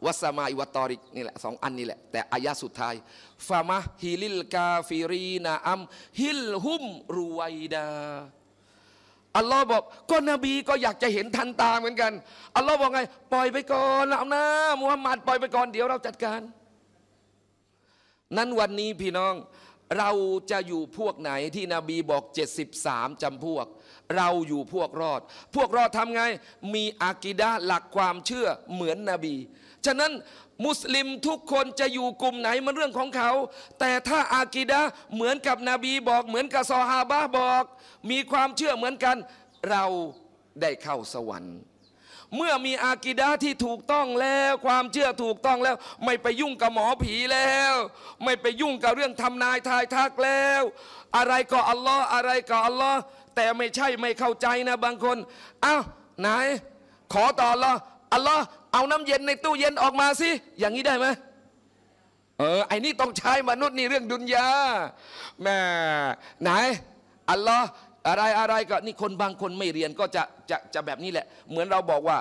วัสมาอิวตอริกนี่แหละสองอันนี้แหละ แต่อายะสุดท้ายฟามะฮิลิลกาฟิรีนาอัมฮิลฮุมรวยดาอัลลอฮ์บอก ก็นบีก็อยากจะเห็นทันตาเหมือนกันอัลลอฮ์บอกไง ปล่อยไปก่อนเอานะมูฮัมมัดปล่อยไปก่อนเดี๋ยวเราจัดการ นั้นวันนี้พี่น้อง เราจะอยู่พวกไหนที่นบีบอก 73 จำพวก เราอยู่พวกรอด พวกรอดทำไงมีอากิดะหลักความเชื่อเหมือนนบีฉะนั้นมุสลิมทุกคนจะอยู่กลุ่มไหน มันเรื่องของเขา แต่ถ้าอากีดะเหมือนกับนบีบอกเหมือนกับซอฮาบะบอก มีความเชื่อเหมือนกัน เราได้เข้าสวรรค์เมื่อมีอากิดะที่ถูกต้องแล้วความเชื่อถูกต้องแล้ว ไม่ไปยุ่งกับหมอผีแล้ว ไม่ไปยุ่งกับเรื่องทำนายทายทักแล้ว อะไรก็อัลลอฮ์อะไรก็อัลลอฮ์แต่ไม่ใช่ไม่เข้าใจนะบางคนอ้าวไหน ขอต่อละอัลลอฮ์เอาน้ำเย็นในตู้เย็นออกมาสิอย่างนี้ได้ไหมเออไอ้นี่ต้องใช้มนุษย์นี่เรื่องดุนยาแม่ไหน อัลลอฮ์อะไรอะไรก็นี่คนบางคนไม่เรียนก็จะจะจะแบบนี้แหละ เหมือนเราบอกว่า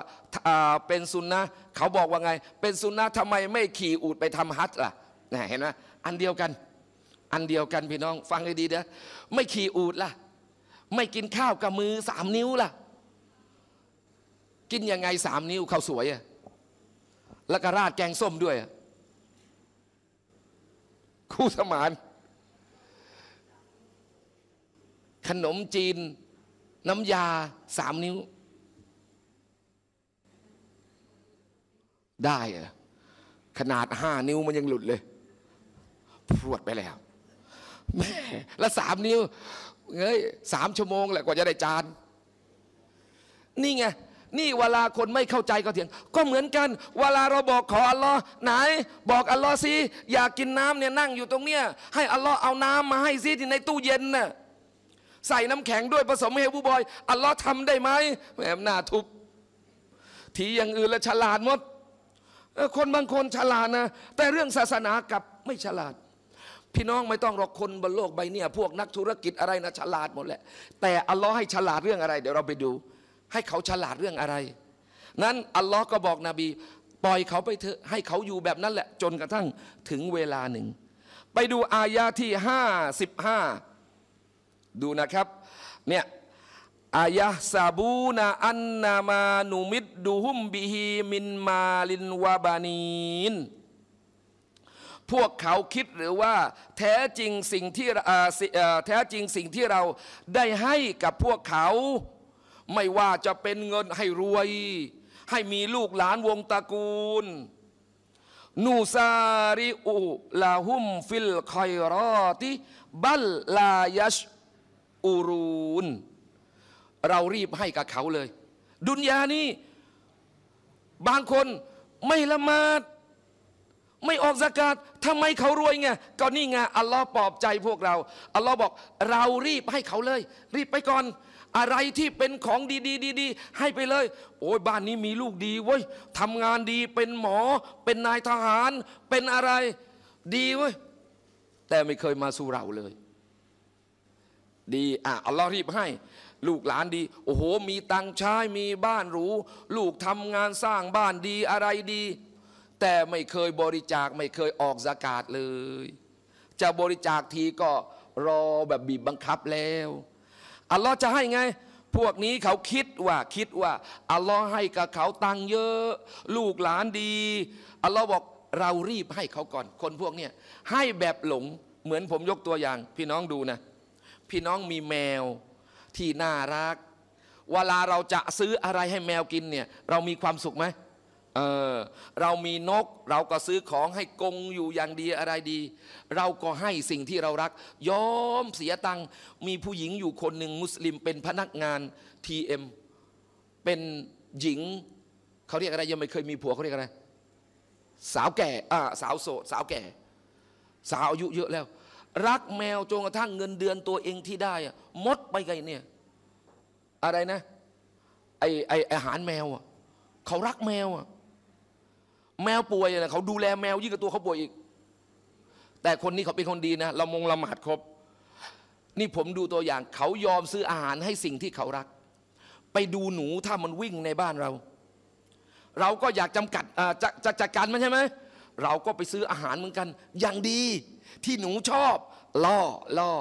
เป็นซุนนะเขาบอกว่าไง เป็นซุนนะทำไมไม่ขี่อูดไปทำฮัทล่ะเห็นไหมอันเดียวกัน อันเดียวกันพี่น้องฟังให้ดีนะ ไม่ขี่อูดล่ะ ไม่กินข้าวกับมือสามนิ้วล่ะกินยังไงสามนิ้ว เขาสวย แล้วก็ราดแกงส้มด้วย คู่สมาน ขนมจีน น้ำยาสามนิ้ว ได้อะขนาดห้านิ้วมันยังหลุดเลยพรวดไปแล้วแม่ละสามนิ้วเงยสามชั่วโมงแหละกว่าจะได้จาน นี่ไงนี่เวลาคนไม่เข้าใจก็เถียง ก็เหมือนกัน เวลาเราบอกขออัลลอฮ์ไหน บอกอัลลอฮ์สิอยากกินน้ำเนี่ยนั่งอยู่ตรงเนี้ยให้อัลลอฮ์เอาน้ำมาให้ซิที่ในตู้เย็นน่ะใส่น้ำแข็งด้วยผสมเฮบูบอยอัลลอฮ์ทำได้ไหมแหมหน้าทุบทีอย่างอื่นละฉลาดหมด คนบางคนฉลาดนะ แต่เรื่องศาสนากับไม่ฉลาด พี่น้องไม่ต้องรอกคนบนโลกใบนี้ พวกนักธุรกิจอะไรนะฉลาดหมดแหละแต่อัลลอฮ์ให้ฉลาดเรื่องอะไรเดี๋ยวเราไปดูให้เขาฉลาดเรื่องอะไร นั้น อัลลอฮ์ก็บอกนบี ปล่อยเขาไปเถอะ ให้เขาอยู่แบบนั้นแหละ จนกระทั่งถึงเวลาหนึ่ง ไปดูอายาที่55ดูนะครับ เนี่ย อายะซาบูนาอันนามานุมิดดูฮุมบิฮีมินมาลินวาบานีน พวกเขาคิดหรือว่า แท้จริงสิ่งที่แท้จริงสิ่งที่เราได้ให้กับพวกเขาไม่ว่าจะเป็นเงินให้รวย ให้มีลูกหลานวงตระกูล นูซาริอุลาหุมฟิลคอยรอติบัลลายชอูรูนเรารีบให้กับเขาเลย ดุนยานี้ บางคนไม่ละหมาดไม่ออกสากาศทำไมเขารวยไงก็นี่ไงอัลลอฮ์ปลอบใจพวกเรา อัลลอฮ์บอก เรารีบให้เขาเลย รีบไปก่อนอะไรที่เป็นของดีๆๆให้ไปเลย โอ้ยบ้านนี้มีลูกดีเว้ยทำงานดีเป็นหมอเป็นนายทหาร เป็นอะไร ดีเว้ยแต่ไม่เคยมาสู่เราเลย ดี อ่ะอัลลอฮ์รีบให้ ลูกหลานดี โอ้โห มีตังค์ใช้มีบ้านหรู ลูกทำงานสร้างบ้านดีอะไรดี แต่ไม่เคยบริจาคไม่เคยออกสากาศเลย จะบริจาคทีก็รอแบบบีบบังคับแล้วอัลลอฮ์จะให้ไง พวกนี้เขาคิดว่าคิดว่าอัลลอฮ์ให้กับเขาตังเยอะ ลูกหลานดีอัลลอฮ์บอกเรารีบให้เขาก่อนคนพวกเนี้ยให้แบบหลงเหมือนผมยกตัวอย่างพี่น้องดูนะ พี่น้องมีแมวที่น่ารัก เวลาเราจะซื้ออะไรให้แมวกินเนี่ย เรามีความสุขไหมเออเรามีนกเราก็ซื้อของให้กงอยู่อย่างดีอะไรดี เราก็ให้สิ่งที่เรารัก ยอมเสียตังมีผู้หญิงอยู่คนหนึ่งมุสลิม เป็นพนักงานทีเป็นหญิง เขาเรียกอะไรยังไม่เคยมีผัวเขาเรียกอะไรสาวแก่อ่าสาวโสดสาวแก่ สาวอายุเยอะแล้ว รักแมวจนกระทั่ง เงินเดือนตัวเองที่ได้มดไปไงเนี่ยอะไรนะไอไออาหารแมวอ่ะเขารักแมวอ่ะแมวป่วยนะเขาดูแลแมว ยิ่งกว่าตัวเขาป่วยอีก แต่คนนี้เขาเป็นคนดีนะละมงละหมาดครบ นี่ผมดูตัวอย่างเขายอมซื้ออาหารให้สิ่งที่เขารัก ไปดูหนูถ้ามันวิ่งในบ้านเรา เราก็อยากจำกัดจะจจัดการมันใช่ไหมเราก็ไปซื้ออาหารเหมือนกัน อย่างดี ที่หนูชอบ ล่อล่อ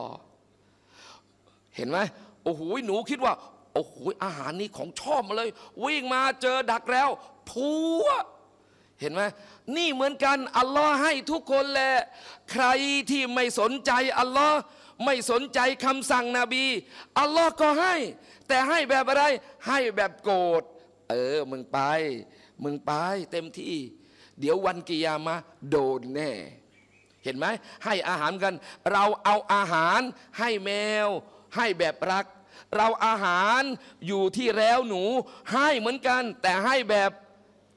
เห็นไหมโอ้โหหนูคิดว่าโอ้โหอาหารนี้ของชอบมาเลย วิ่งมาเจอดักแล้วพัวเห็นไหมนี่เหมือนกันอัลลอฮ์ให้ทุกคนแหละ ใครที่ไม่สนใจอัลลอฮ์ไม่สนใจคำสั่งนบี อัลลอฮ์ก็ให้ แต่ให้แบบอะไร ให้แบบโกรธเออมึงไป มึงไปเต็มที่ เดี๋ยววันกิยามาโดนแน่ เห็นไหม ให้อาหารกัน เราเอาอาหารให้แมว ให้แบบรัก เราอาหารอยู่ที่แล้วหนู ให้เหมือนกัน แต่ให้แบบ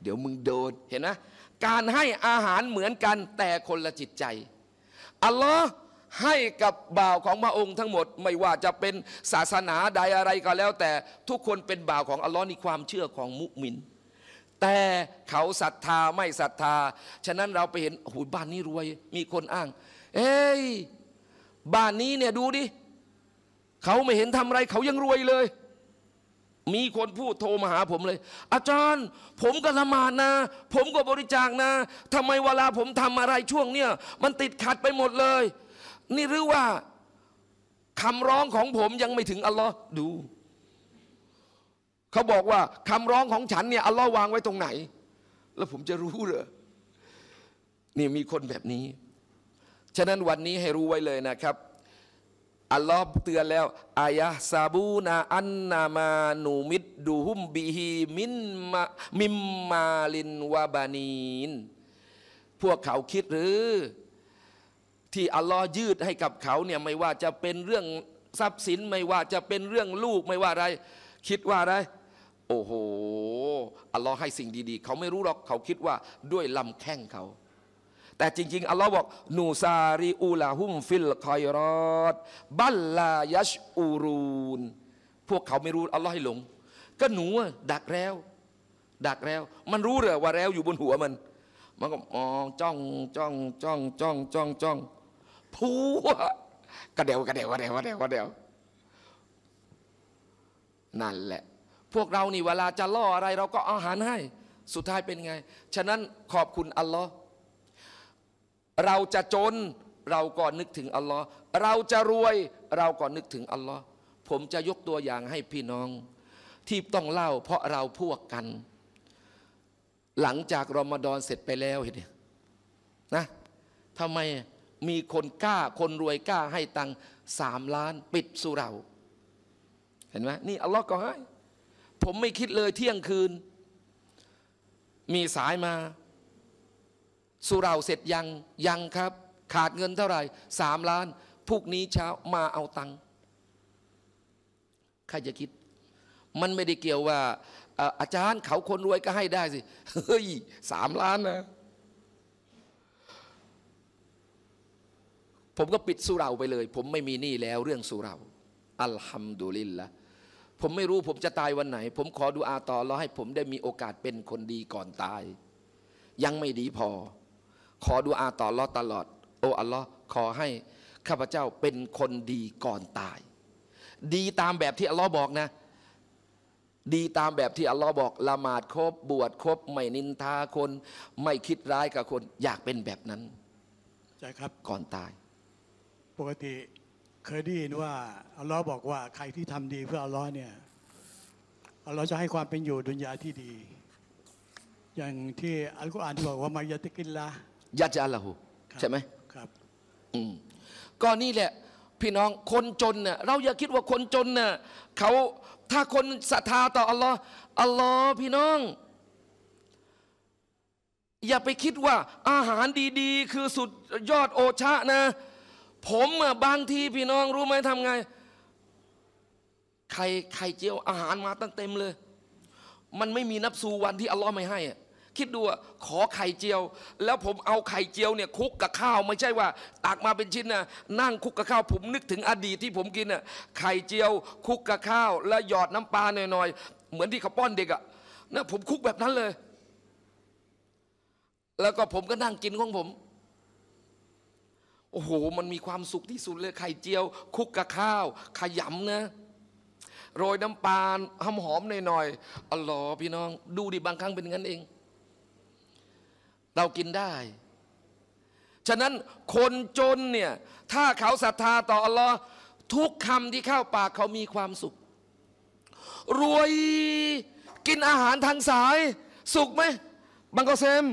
ดี๋ยวมึงโดนเห็นนะการให้อาหารเหมือนกัน แต่คนละจิตใจอัลลอฮ์ให้กับบ่าวของพระองค์ทั้งหมดไม่ว่าจะเป็นศาสนาใดอะไรก็แล้ว แต่ทุกคนเป็นบ่าวของอัลลอฮ์ในความเชื่อของมุมินแต่เขาศรัทธาไม่ศรัทธา ฉะนั้นเราไปเห็นโอ้โหบ้านนี้รวย มีคนอ้าง เอ้ยบ้านนี้เนี่ยดูดิเขาไม่เห็นทำอะไรเขายังรวยเลยมีคนพูดโทรมาหาผมเลย อาจารย์ ผมก็ละหมาดนะ ผมก็บริจาคนะ ทำไมเวลาผมทำอะไรช่วงเนี้ย มันติดขัดไปหมดเลย นี่หรือว่าคำร้องของผมยังไม่ถึงอัลลอฮ์ดู เขาบอกว่าคำร้องของฉันเนี่ยอัลลอฮ์วางไว้ตรงไหน แล้วผมจะรู้เหรอ นี่มีคนแบบนี้ ฉะนั้นวันนี้ให้รู้ไว้เลยนะครับอัลลอฮ์เตือนแล้วอายะซาบูนาอันนามานูมิดดูฮุมบีฮีมินมามิมมาลินวาบานีน พวกเขาคิดหรือ ที่อัลลอฮ์ยืดให้กับเขาเนี่ยไม่ว่าจะเป็นเรื่องทรัพย์สินไม่ว่าจะเป็นเรื่องลูกไม่ว่าอะไร คิดว่าอะไร โอ้โหอัลลอฮ์ให้สิ่งดีๆ เขาไม่รู้หรอกเขาคิดว่าด้วยลำแข้งเขาแต่จริงๆ อัลลอฮ์บอกนูซาริอูลาหุมฟิลคอยรอดบัลลายัชอูรูนพวกเขาไม่รู้อัลลอฮ์ให้หลงก็หนู ดักแล้วดักแล้ว มันรู้เหรอว่าแล้ว อยู่บนหัวมัน มันก็มองจ้องจ้องจ้อง จ้อง จ้องจ้องผูวกระเดวกระเดวกระเดวกระเดวกระเดวนั่นแหละ พวกเรานี่เวลาจะล่ออะไร เราก็อาหารให้ สุดท้ายเป็นไง ฉะนั้นขอบคุณอัลลอฮ์เราจะจนเราก็นึกถึงอัลลอฮ์เราจะรวยเราก็นึกถึงอัลลอฮ์ผมจะยกตัวอย่างให้พี่น้อง ที่ต้องเล่าเพราะเราพวกกัน หลังจากรอมฎอนเสร็จไปแล้วเห็นไหมนะทำไมมีคนกล้า คนรวยกล้าให้ตังสามล้านปิดสุเรา เห็นไหมนี่อัลลอฮ์ก็ให้ ผมไม่คิดเลยเที่ยงคืน มีสายมาสุราเสร็จยัง ยังครับ ขาดเงินเท่าไหร่สามล้านพรุ่งนี้เช้ามาเอาตังค์ใครจะคิด มันไม่ได้เกี่ยวว่า อาจารย์เขาคนรวยก็ให้ได้สิ เฮ้ยสามล้านนะ ผมก็ปิดสุราไปเลย ผมไม่มีหนี้แล้วเรื่องสุราอัลฮัมดุลิลละผมไม่รู้ผมจะตายวันไหน ผมขอดูอาต่อรอให้ผมได้มีโอกาสเป็นคนดีก่อนตาย ยังไม่ดีพอขอดูอาต่อลอตลอด โอ้อัลลอฮ์ขอให้ข้าพเจ้าเป็นคนดีก่อนตาย ดีตามแบบที่อัลลอฮ์บอกนะ ดีตามแบบที่อัลลอฮ์บอกละหมาดครบบวชครบไม่นินทาคนไม่คิดร้ายกับคน อยากเป็นแบบนั้นใช่ครับก่อนตาย ปกติเคยได้ยินว่าอัลลอฮ์บอกว่า ใครที่ทำดีเพื่ออัลลอฮ์เนี่ยอัลลอฮ์จะให้ความเป็นอยู่ดุนยาที่ดี อย่างที่อัลกุรอานที่บอกว่ามายาติกินละยัจาละหูใช่ไหมครับอืมก็นี่แหละพี่น้องคนจนเน่ยเราอย่าคิดว่าคนจนน่ะเขาถ้าคนศรัทธาต่ออัลลอฮ์อัลลอฮ์พี่น้อง อย่าไปคิดว่า อาหารดีๆคือสุดยอดโอชะนะ ผมอ่ะบางทีพี่น้องรู้ไหมทำไงไข่ไข่เจียวอาหารมาตั้งเต็มเลย มันไม่มีนับสูวันที่อัลลอฮ์ไม่ให้อะคิดดูขอไข่เจียว แล้วผมเอาไข่เจียวเนี่ยคุกกับข้าว ไม่ใช่ว่าตักมาเป็นชิ้นนะนั่งคุกกับข้าวผมนึกถึงอดีตที่ผมกินน่ะไข่เจียวคุกกับข้าว แล้วหยอดน้ำปลาหน่อยๆเหมือนที่เขาป้อนเด็กอะนะผมคุกแบบนั้นเลย แล้วก็ผมก็นั่งกินของผมโอ้โหมันมีความสุขที่สุดเลยไข่เจียว คุกกับข้าว ขยำนะโรยน้ำปลาหอมๆหน่อยๆอ๋อพี่น้อง ดูดิบางครั้งเป็นงั้นเองเรากินได้ ฉะนั้นคนจนเนี่ย ถ้าเขาศรัทธาต่ออัลลอฮ์ทุกคำที่เข้าปากเขามีความสุข รวยกินอาหารทางสาย สุขไหมบังกอเซม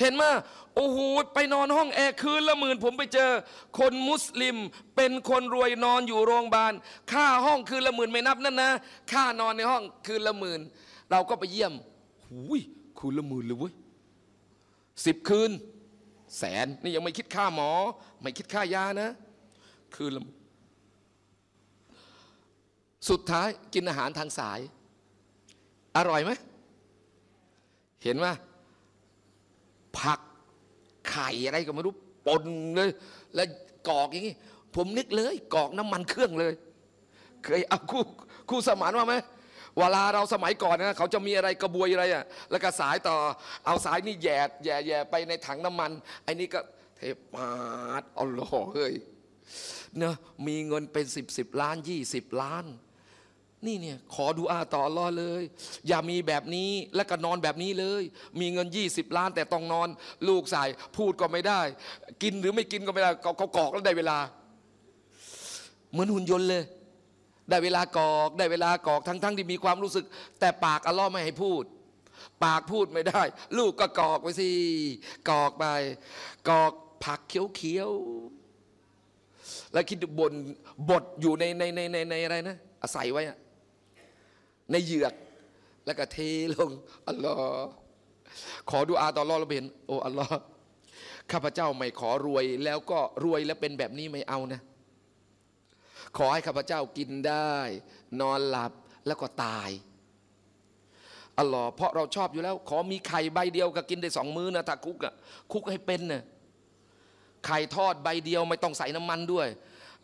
เห็นมาโอ้โห ไปนอนห้องแอร์คืนละหมื่นผมไปเจอ คนมุสลิมเป็นคนรวยนอนอยู่โรงพยาบาลค่าห้องคืนละหมื่นไม่นับนั่นนะ ค่านอนในห้องคืนละหมื่น เราก็ไปเยี่ยม หูยคืนละหมื่นเลยเว้ยสิบคืน แสน นี่ยังไม่คิดค่าหมอ ไม่คิดค่ายานะ คืนลสุดท้ายกินอาหารทางสาย อร่อยไหมเห็นไหมผักไข่อะไรก็ไม่รู้ปนเลยแล้วกอกอย่างนี้ ผมนึกเลย กอกน้ำมันเครื่องเลย เคยเอาคู่คู่สมานว่าไหมเวลาเราสมัยก่อนนะเขาจะมีอะไรกระบวยอะไรอ่ะ แล้วก็สายต่อเอาสายนี่แย่แย่แย่ไปในถังน้ำมันไอ้นี่ก็เทปาดเอาหล่อเฮ้ยเนะมีเงินเป็นสิบสิบล้านยี่สิบล้าน นี่เนี่ยขอดูอาต่อรอเลย อย่ามีแบบนี้และก็นอนแบบนี้เลย มีเงินยี่สิบล้าน แต่ต้องนอนลูกสายพูดก็ไม่ได้ กินหรือไม่กินก็ไม่ได้เขาเกอกแล้วได้เวลา เหมือนหุ่นยนต์เลยได้เวลากอกได้เวลากอกทั้ง ๆทที่มีความรู้สึก แต่ปากอัลลอฮ์ไม่ให้พูด ปากพูดไม่ได้ ลูกก็กอกไปสิกอกไป กอกผักเขียวๆแล้วคิดบนบดอยู่ในในในในในอะไรนะ อาศัยไว้ในเหยือกแล้วก็เทลงอัลลอฮ์ขอดูอาตอลลอเราเห็นโอ้อัลลอฮ์ข้าพเจ้าไม่ขอรวย แล้วก็รวยแล้วเป็นแบบนี้ไม่เอานะขอให้ข้าพเจ้ากินได้ นอนหลับแล้วก็ตายอ๋ลอเพราะเราชอบอยู่แล้ว ขอมีไข่ใบเดียวก็กินได้สองมื้อนะถ้าคุกอะคุกให้เป็นนะไข่ทอดใบเดียวไม่ต้องใส่น้ำมันด้วย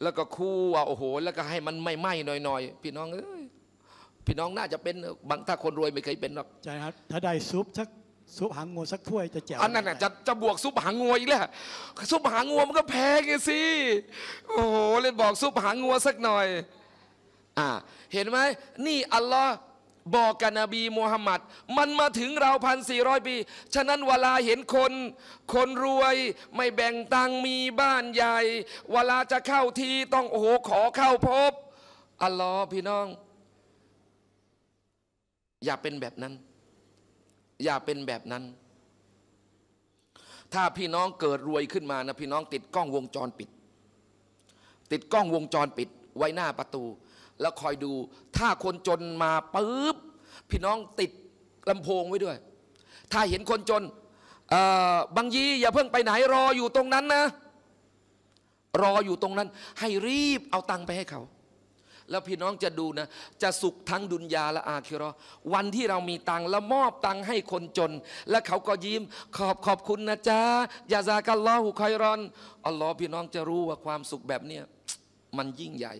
แล้วก็คู่อ่ะโอ้โหแล้วก็ให้มันไม่ไหม้หน่อยๆพี่น้องเอ้ยพี่น้องน่าจะเป็นบางถ้าคนรวยไม่เคยเป็นหรอกใช่ครับถ้าได้ซุปสักซุปหางงูวสักถ้วยจะแจ๋ออันนั้นน่ะจะ จะบวกซุปหางงูวอีกแล้วซุปหางงูวมันก็แพงไงสิโอ้โหเลยบอกซุปหางงูวสักหน่อยอ่าเห็นไหมนี่อัลลอฮ์บอกกับนบีมูฮัมมัดมันมาถึงเราพันสี่ร้อยปีฉะนั้น เวลาเห็นคน คนรวยไม่แบ่งตังมีบ้านใหญ่ เวลาจะเข้าทีต้องโอ้โหขอเข้าพบ อัลลอฮ์พี่น้อง อย่าเป็นแบบนั้นอย่าเป็นแบบนั้น ถ้าพี่น้องเกิดรวยขึ้นมานะ พี่น้องติดกล้องวงจรปิด ติดกล้องวงจรปิดไว้หน้าประตู แล้วคอยดู ถ้าคนจนมาปุ๊บพี่น้องติดลำโพงไว้ด้วย ถ้าเห็นคนจน บางยีอย่าเพิ่งไปไหนรออยู่ตรงนั้นนะ รออยู่ตรงนั้น ให้รีบเอาตังค์ไปให้เขาแล้วพี่น้องจะดูนะ จะสุขทั้งดุนยาและอาคิรอวันที่เรามีตังและมอบตังให้คนจน และเขาก็ยิ้มขอบขอบคุณนะจ๊ะยาซากัลลอฮุคอยรอนอัลลอฮ์พี่น้องจะรู้ว่าความสุขแบบเนี้ยมันยิ่งใหญ่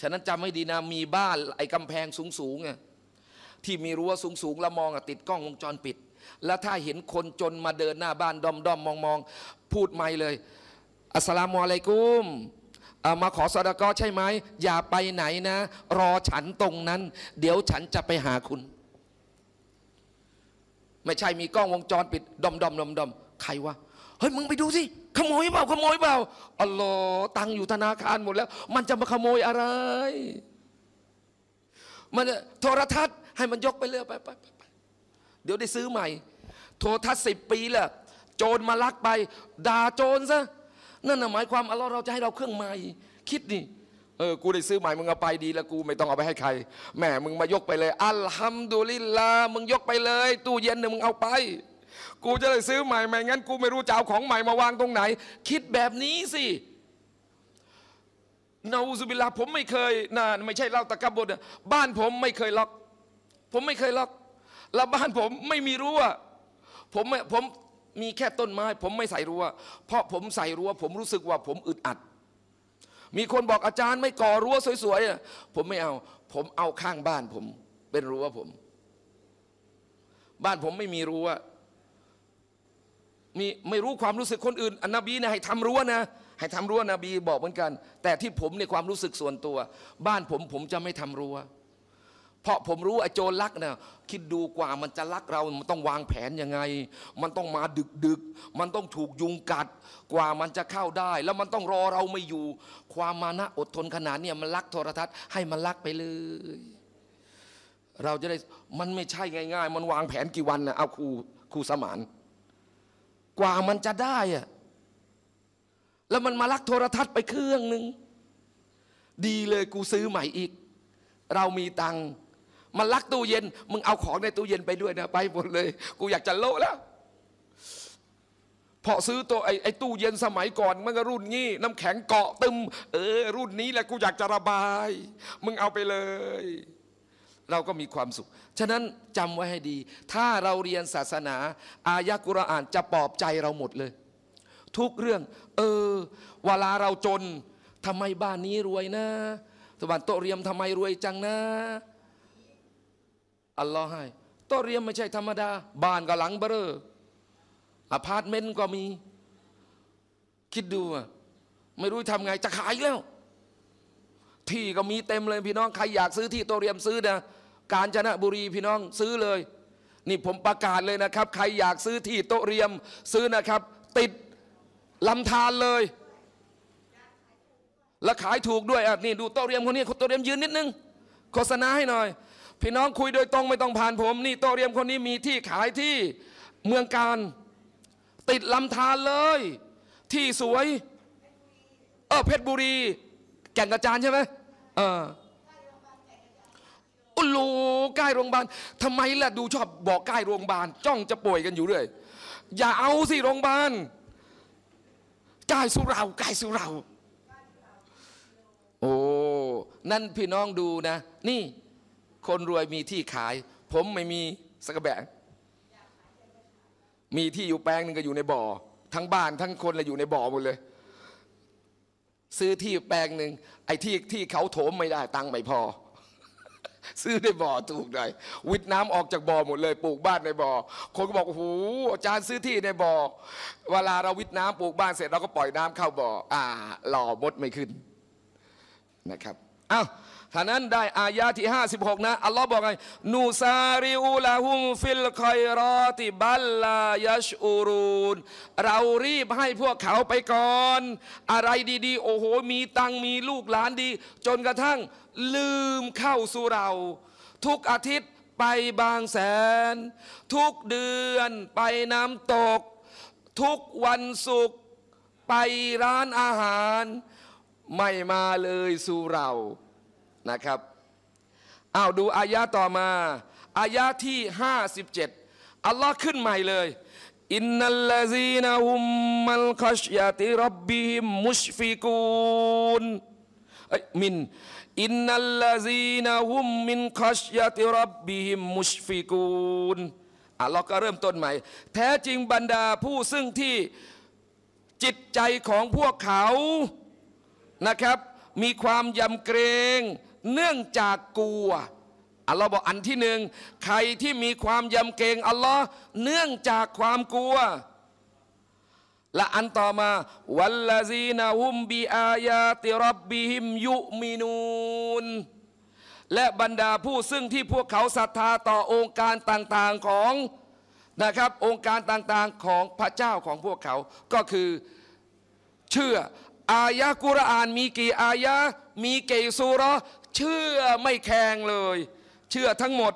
ฉะนั้นจำให้ดีนะมีบ้านไอ้กำแพงสูงๆที่มีรั้วสูงๆแล้วมองติดกล้องวงจรปิด แล้วถ้าเห็นคนจนมาเดินหน้าบ้านดอมๆมองๆพูดไม่เลยอัสสลามุอะลัยกุมมาขอสอดก็ใช่ไหมอย่าไปไหนนะ รอฉันตรงนั้น เดี๋ยวฉันจะไปหาคุณ ไม่ใช่มีกล้องวงจรปิดดมดมดมดมใครวะเฮ้ย มึงไปดูสิ ขโมยเปล่าขโมยเปล่าอโลอตังอยู่ธนาคารหมดแล้ว มันจะมาขโมยอะไร มัน โทรทัศน์ให้มันยกไปเรื่อยไปไปไปเดี๋ยวได้ซื้อใหม่ โทรทัศน์สิบปีและโจรมาลักไปด่าโจรซะนั่นนะหมายความอัลลอฮ์เราจะให้เราเครื่องใหม่ คิดดิเออ กูได้ซื้อใหม่มึงเอาไปดี แล้วกูไม่ต้องเอาไปให้ใครแหมมึงมายกไปเลย อัลฮัมดุลิลลาห์มึงยกไปเลย ตู้เย็นเนี่ยมึงเอาไป กูจะได้ซื้อใหม่ไม่งั้น กูไม่รู้จะเอาของใหม่มาวางตรงไหน คิดแบบนี้สินาอูซุบิลลาผมไม่เคย น่ะไม่ใช่เล่าตะกบบบ้านผมไม่เคยล็อก ผมไม่เคยล็อก แล้วบ้านผมไม่มีรั้วผมผมมีแค่ต้นไม้ผมไม่ใส่รั้วเพราะผมใส่รั้วผมรู้สึกว่า ผมอึดอัด มีคนบอกอาจารย์ไม่ก่อรั้วสวยๆผมไม่เอา ผมเอาข้างบ้านผมเป็นรั้วผม บ้านผมไม่มีรั้วมีไม่รู้ความรู้สึกคนอื่นอันนบีนะให้ทำรั้วนะให้ทำรั้วนบีบอกเหมือนกัน แต่ที่ผมในความรู้สึกส่วนตัว บ้านผมผมจะไม่ทำรั้วเพราะผมรู้ไอ้โจรลักเนะคิดดูกว่ามันจะรักเรา มันต้องวางแผนยังไง มันต้องมาดึกดึก มันต้องถูกยุงกัด กว่ามันจะเข้าได้ แล้วมันต้องรอเราไม่อยู่ ความมานะอดทนขนาดเนี่ยมันรักโทรทัศน์ให้มันรักไปเลย เราจะได้ มันไม่ใช่ง่ายๆมันวางแผนกี่วันนะเอาครูครูสมานกว่ามันจะได้อะแล้วมันมาลักโทรทัศน์ไปเครื่องหนึ่งดีเลยกูซื้อใหม่อีก เรามีตังค์มันลักตู้เย็น มึงเอาของในตู้เย็นไปด้วยนะไปหมดเลย กูอยากจะโลแล้วพอซื้อตัวไอ้ไอตู้เย็นสมัยก่อนมันก็รุ่นงี้น้ำแข็งเกาะตึม เออ รุ่นนี้แหละกูอยากจะระบาย มึงเอาไปเลย เราก็มีความสุขฉะนั้นจำไว้ให้ดี ถ้าเราเรียนศาสนาอายะกุรอานจะปลอบใจเราหมดเลย ทุกเรื่อง เออเวลาเราจนทำไมบ้านนี้รวยนะสวัรค์โตเรียมทำไมรวยจังนะอัลลอฮ์ให้โต๊เรียมไม่ใช่ธรรมดาบ้านก็หลังเบอร์อพาร์ตเมนต์ก็มี คิดดูอะไม่รู้ทำไงจะขายแล้ว ที่ก็มีเต็มเลยพี่น้องใครอยากซื้อที่โตเรียมซื้อนะกาญจนบุรีพี่น้องซื้อเลย นี่ผมประกาศเลยนะครับใครอยากซื้อที่ โตเรียมซื้อนะครับ ติดลำธารเลย และขายถูกด้วยอ่ะนี่ดูโตเรียมคนนี้คนโตเรียมยืนนิดนึงโฆษณาให้หน่อยพี่น้องคุยโดยตรงไม่ต้องผ่านผม นี่โตเรียมคนนี้มีที่ขายที่เมืองการ ติดลำธารเลย ที่สวย เออเพชรบุรี แก่งกระจานใช่ไหมเออโอ้โหใกล้โรงพยาบาลทำไมล่ะดูชอบบอกใกล้โรงพยาบาลจ้องจะป่วยกันอยู่เรื่อยอย่าเอาสิโรงพยาบาลใกล้สุราใกล้สุรา โอ้นั่นพี่น้องดูนะ นี่คนรวยมีที่ขาย ผมไม่มีสักแบงมีที่อยู่แปลงหนึ่งก็อยู่ในบ่อทั้งบ้านทั้งคนเลยอยู่ในบ่อหมดเลย ซื้อที่แปลงหนึ่งไอ้ที่ที่เขาโถมไม่ได้ ตังค์ไม่พอ ซื้อในบ่อถูกหน่อยวิทน้ำออกจากบ่อหมดเลยปลูกบ้านในบ่อคนก็บอกโอ้โหอาจารย์ซื้อที่ในบ่อเวลาเราวิทน้ำปลูกบ้านเสร็จเราก็ปล่อยน้ำเข้าบ่ออ่าหล่อมดไม่ขึ้น นะครับอ้าวฉะนั้นได้อายาที่56นะ อัลลอฮ์บอกไง นูซาริอุลาฮุมฟิลคอยรอติบัลลายชอูรูน เรารีบให้พวกเขาไปก่อน อะไรดี ๆ โอ้โหมีตังมีลูกหลานดี จนกระทั่งลืมเข้าสู่เรา ทุกอาทิตย์ไปบางแสน ทุกเดือนไปน้ำตก ทุกวันศุกร์ไปร้านอาหาร ไม่มาเลยสู่เรานะครับอ้าวดูอายะต่อมา อายะที่ 57 อัลลอฮ์ขึ้นใหม่เลย อินนัลลซีนะฮุมมัลคัชยาติรับบิฮิมมุชฟิกูนมินอินนัลลซีนะฮุมมินคัชยาติรับบิฮิมมุชฟิกูน อัลลอฮ์ก็เริ่มต้นใหม่ แท้จริงบรรดาผู้ซึ่งที่จิตใจของพวกเขานะครับ มีความยำเกรงเนื่องจากกลัว อัลลอฮ์บอกอันที่หนึ่งใครที่มีความยำเกรงอัลลอฮ์เนื่องจากความกลัว และอันต่อมา วัลลาซีนาฮุมบีอายาติรับบิฮิมยุมินูนและบรรดาผู้ซึ่งที่พวกเขาศรัทธาต่อองค์การต่างๆของนะครับองค์การต่างๆของพระเจ้าของพวกเขาก็คือ เชื่ออายะกุรอาน มีกี่อายะ มีกี่ซูรอเชื่อไม่แข่งเลย เชื่อทั้งหมด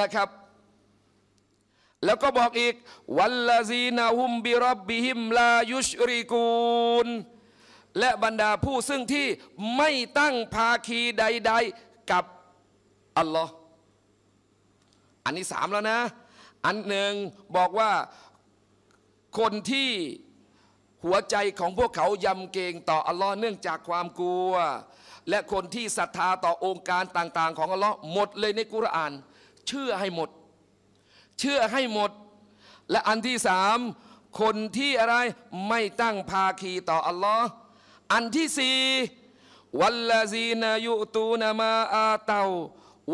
นะครับ แล้วก็บอกอีกวัลลาซีนาฮุมบิรับบิฮิมลายุชริกูลและบรรดาผู้ซึ่งที่ไม่ตั้งภาคีใดๆ กับ อัลลอฮ์อันนี้สามแล้วนะ อันหนึ่งบอกว่าคนที่หัวใจของพวกเขายำเกรงต่ออัลลอฮ์เนื่องจากความกลัวและคนที่ศรัทธาต่อองค์การต่าง ๆ ของ อัลลอฮ์หมดเลยในกุรอาน เชื่อให้หมด เชื่อให้หมด และอันที่สาม คนที่อะไรไม่ตั้งภาคีต่ออัลลอฮ์อันที่สี่วัลลาซีนายุตูนามาอาเตา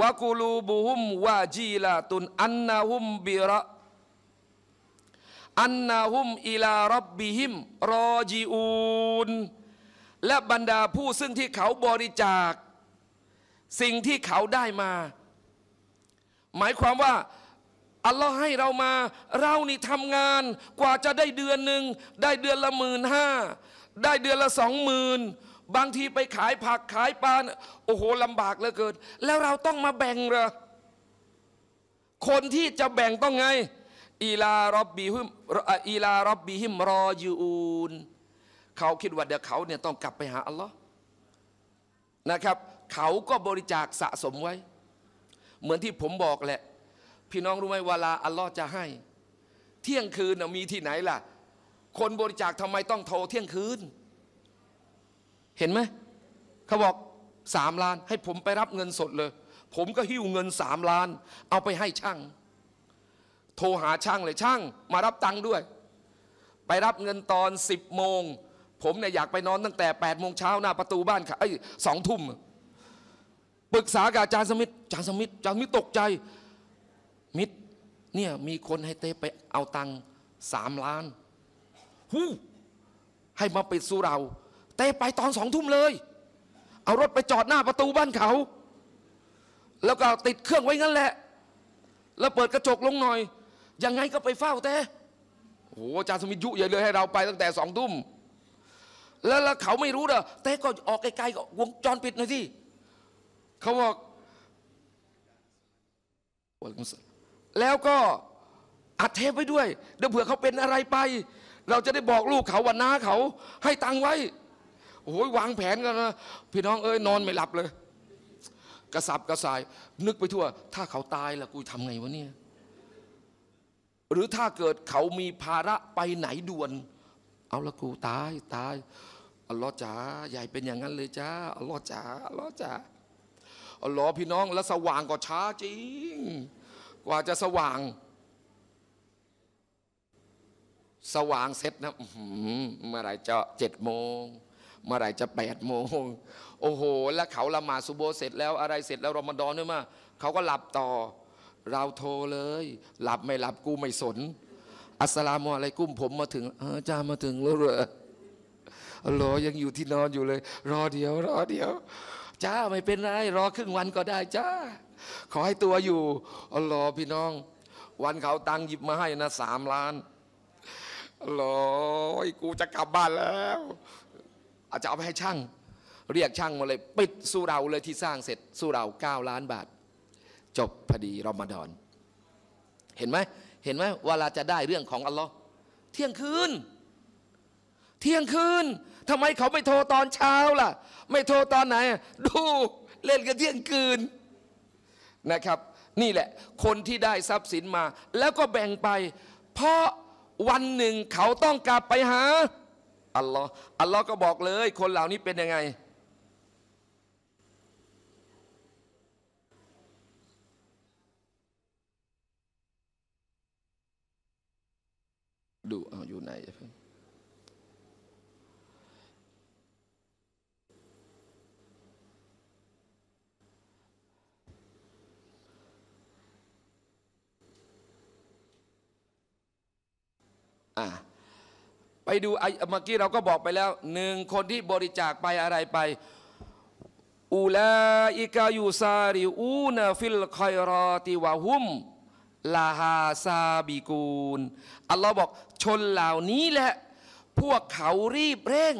วะกูลูบุฮุมวาจีลาตุน อันนาฮุมบิระอันนาฮุมอิลารับบิฮิม รอจีอูนและบรรดาผู้ซึ่งที่เขาบริจาค สิ่งที่เขาได้มา หมายความว่าอัลลอฮ์ให้เรามาเรานี่ทำงานกว่าจะได้เดือนหนึ่ง ได้เดือนละหมื่นห้าได้เดือนละสองหมื่นบางทีไปขายผักขายปลาโอ้โหลำบากเหลือเกินแล้วเราต้องมาแบ่งเหรอคนที่จะแบ่งต้องไง อีลารอบบีฮิมอีลารอบบีฮิมรอยูอูนเขาคิดว่าเดี๋ยวเขาเนี่ยต้องกลับไปหา อัลลอฮ์นะครับ เขาก็บริจาคสะสมไว้ เหมือนที่ผมบอกแหละ พี่น้องรู้ไหมเวลาอัลลอฮ์จะให้ เที่ยงคืนมีที่ไหนล่ะ คนบริจาคทำไมต้องโทร เที่ยงคืน เห็นไหม เขาบอกสามล้าน ให้ผมไปรับเงินสดเลย ผมก็หิ้วเงินสามล้าน เอาไปให้ช่าง โทรหาช่างเลยช่าง มารับตังค์ด้วย ไปรับเงินตอนสิบโมงผมเนี่ยอยากไปนอนตั้งแต่8ปดโมงเช้าหน้าประตูบ้านค่ะไอ้สองทุ่มปรึกษากับอาจารย์สมิธอาจารย์สมิธอาจารย์สมิธตกใจ มิตรเนี่ยมีคนให้เต้ไปเอาตังค์สามล้านหูให้มาปิดสู้เราเต้ไปตอนสองทุ่มเลย เอารถไปจอดหน้าประตูบ้านเขา แล้วก็ติดเครื่องไว้งั้นแหละ แล้วเปิดกระจกลงหน่อยยังไงก็ไปเฝ้าเต้ โอ้อาจารย์สมิธยุใหญ่เลยให้เราไปตั้งแต่สองทุ่มแล้วเขาไม่รู้เหรอเต้ก็ออกไกลๆก็วงจรปิดหน่อยสิเขาบอก แล้วก็อัดเทปไว้ด้วยเดี๋ยวเผื่อเขาเป็นอะไรไป เราจะได้บอกลูกเขาวันน้า เขาให้ตังไว้ โอ้ยวางแผนกันนะพี่น้องเอ้ย นอนไม่หลับเลยกระสับกระส่าย นึกไปทั่ว ถ้าเขาตายล้ะกูทำไงวะเนี่ย หรือถ้าเกิดเขามีภาระไปไหนด่วน เอาละกูตายตายลอจ๋าใหญ่เป็นอย่างนั้นเลยจ้าอัลลอจ๋าอัลลอจ๋าอัลลอฮ์พี่น้อง แล้วสว่างก็ช้าจริง กว่าจะสว่าง สว่างเสร็จนะเมื่อไหร่จะเจ็ดโมงเมื่อไหร่จะแปดโมงโอ้โห แล้วเขาละหมาดซุโบเสร็จแล้วอะไรเสร็จแล้วรอมฎอนเนี่ยมาเขาก็หลับต่อเราโทรเลย หลับไม่หลับกูไม่สนอัสลามุอะลัยกุมผมมาถึงอาจารย์มาถึงแล้วเหรอหรอยังอยู่ที่นอนอยู่เลย รอเดียว รอเดียว จ้า ไม่เป็นไร รอครึ่งวันก็ได้จ้า ขอให้ตัวอยู่อ๋อพี่น้อง วันเขาตังหยิบมาให้นะสามล้านอรอกูจะกลับบ้านแล้วอาจจะเอาไปให้ช่าง เรียกช่างมาเลย ปิดสู้เราเลยที่สร้างเสร็จสู้เราเก้าล้านบาท จบพอดีรอมฎอน เห็นไหม เห็นไหมเวลาจะได้เรื่องของอัลลอฮ์เที่ยงคืน เที่ยงคืนทำไมเขาไม่โทรตอนเช้าล่ะ ไม่โทรตอนไหน ดูเล่นกันเที่ยงคืนนะครับ นี่แหละคนที่ได้ทรัพย์สินมา แล้วก็แบ่งไป เพราะวันหนึ่งเขาต้องกลับไปหา อัลลอฮ์อัลลอฮ์ก็บอกเลย คนเหล่านี้เป็นยังไง ดูเอาอยู่ไหนไปดูเมื่อกี้เราก็บอกไปแล้ว หนึ่งคนที่บริจาคไปอะไรไป อูลาอิกายูซาริอูนฟิลคอยรอติวาหุมลาฮาซาบิกูน อัลลอฮ์บอกชนเหล่านี้แหละ พวกเขารีบเร่ง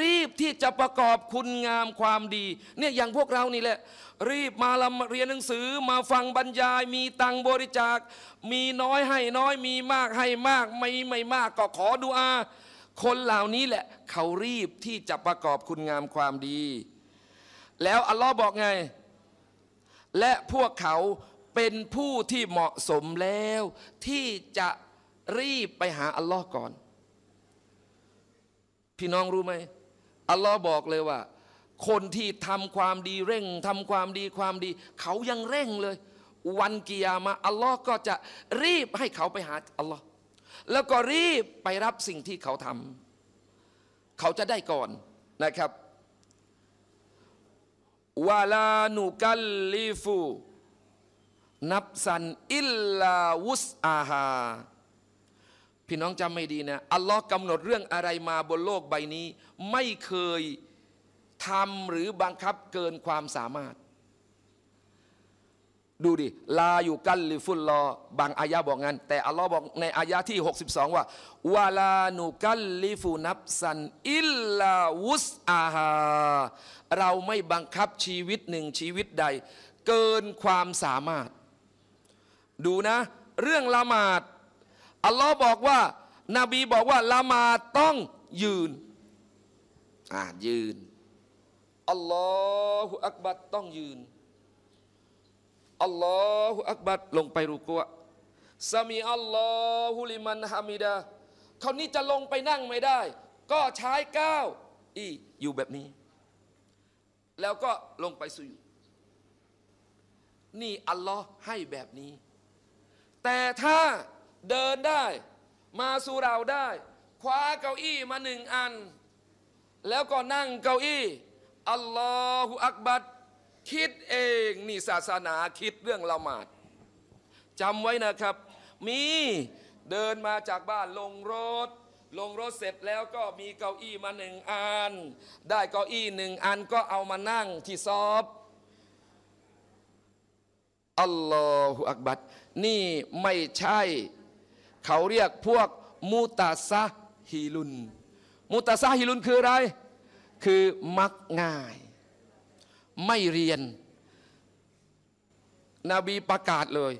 รีบที่จะประกอบคุณงามความดี เนี่ยอย่างพวกเรานี่แหละรีบมาลำเรียนหนังสือ มาฟังบรรยาย มีตังบริจาค มีน้อยให้น้อย มีมากให้มากไม่ไม่มากก็ขอดูอาคนเหล่านี้แหละ เขารีบที่จะประกอบคุณงามความดี แล้วอัลลอฮ์บอกไง และพวกเขาเป็นผู้ที่เหมาะสมแล้ว ที่จะรีบไปหาอัลลอฮ์ก่อน พี่น้องรู้ไหมอัลลอฮ์บอกเลยว่า คนที่ทำความดีเร่งทำความดีความดี เขายังเร่งเลย วันกิยามาอัลลอฮ์ก็จะรีบให้เขาไปหาอัลลอฮ์แล้วก็รีบไปรับสิ่งที่เขาทำเขาจะได้ก่อนนะครับวาลานุกัลลิฟูนับสันอิลลาวุสอาฮาพี่น้องจำไม่ดีนะ อัลลอฮ์กำหนดเรื่องอะไรมาบนโลกใบนี้ ไม่เคยทำหรือบังคับเกินความสามารถ ดูดิลาอยู่กันหรือฟุลลอ บางอายะบอกงั้นแต่อัลลอฮ์บอกในอายะที่ 62 ว่าวาลานูกันลิฟูนับสันอิลลาวุสอาฮาเราไม่บังคับชีวิตหนึ่งชีวิตใด เกินความสามารถ ดูนะ เรื่องละหมาดอัลลอฮ์บอกว่านาบีบอกว่าละมาต้องยืน อ่ายืน อัลลอฮฺอักบัดต้องยืน อัลลอฮฺอักบัดลงไปรุกัวสมีอัลลอฮุลิมันฮามิดาคราวนี้จะลงไปนั่งไม่ได้ ก็ใช้ก้าวอี อยู่แบบนี้ แล้วก็ลงไปสู่นี่อัลลอฮ์ให้แบบนี้ แต่ถ้าเดินได้ มาสู่เราได้คว้าเก้าอี้มาหนึ่งอัน แล้วก็นั่งเก้าอี้อัลลอฮฺอักบัดคิดเอง นี่ศาสนาคิดเรื่องละหมาดจำไว้นะครับ มีเดินมาจากบ้านลงรถ ลงรถเสร็จแล้วก็มีเก้าอี้มาหนึ่งอัน ได้เก้าอี้หนึ่งอันก็เอามานั่งที่ซอฟอัลลอฮฺอักบัดนี่ไม่ใช่เขาเรียกพวกมูตาซาฮิลุนมูตาซาฮิลุนคืออะไร คือมักง่าย ไม่เรียน นบีประกาศเลย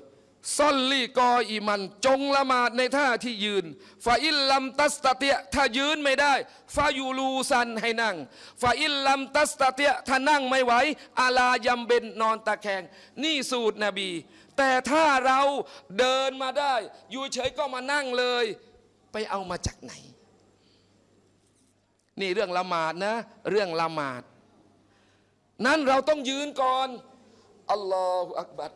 ซอลลี่กออีมัน จงละหมาดในท่าที่ยืน ฟาอิลลัมตัสตเตียถ้ายืนไม่ได้ฟายูลูซันให้นั่ง ฟาอิลลัมตัสตเตียถ้านั่งไม่ไหวอาลายัมเบนนอนตะแคง นี่สูตรนบีแต่ถ้าเราเดินมาได้ อยู่เฉยก็มานั่งเลย ไปเอามาจากไหน นี่เรื่องละหมาดนะ เรื่องละหมาดนั้นเราต้องยืนก่อนอัลลอฮฺอักบัด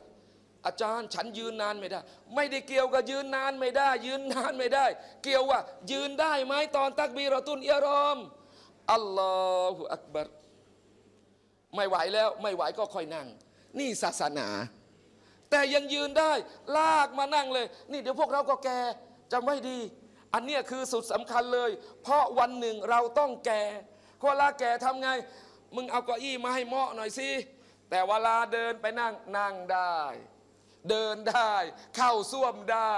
อาจารย์ฉันยืนนานไม่ได้ ไม่ได้เกี่ยวกับยืนนานไม่ได้ ยืนนานไม่ได้ เกี่ยวว่ายืนได้ไหมตอนตักบีรอตุนเอรอมอัลลอฮฺอักบัดไม่ไหวแล้วไม่ไหวก็ค่อยนั่ง นี่ศาสนาแต่ยังยืนได้ลากมานั่งเลย นี่เดี๋ยวพวกเราก็แก่จำไว้ดี อันนี้คือสุดสำคัญเลย เพราะวันหนึ่งเราต้องแก่เวลาแก่ทำไง มึงเอาเก้าอี้มาให้เหมาะหน่อยสิ แต่เวลาเดินไปนั่ง นั่งได้ เดินได้เข้าส้วมได้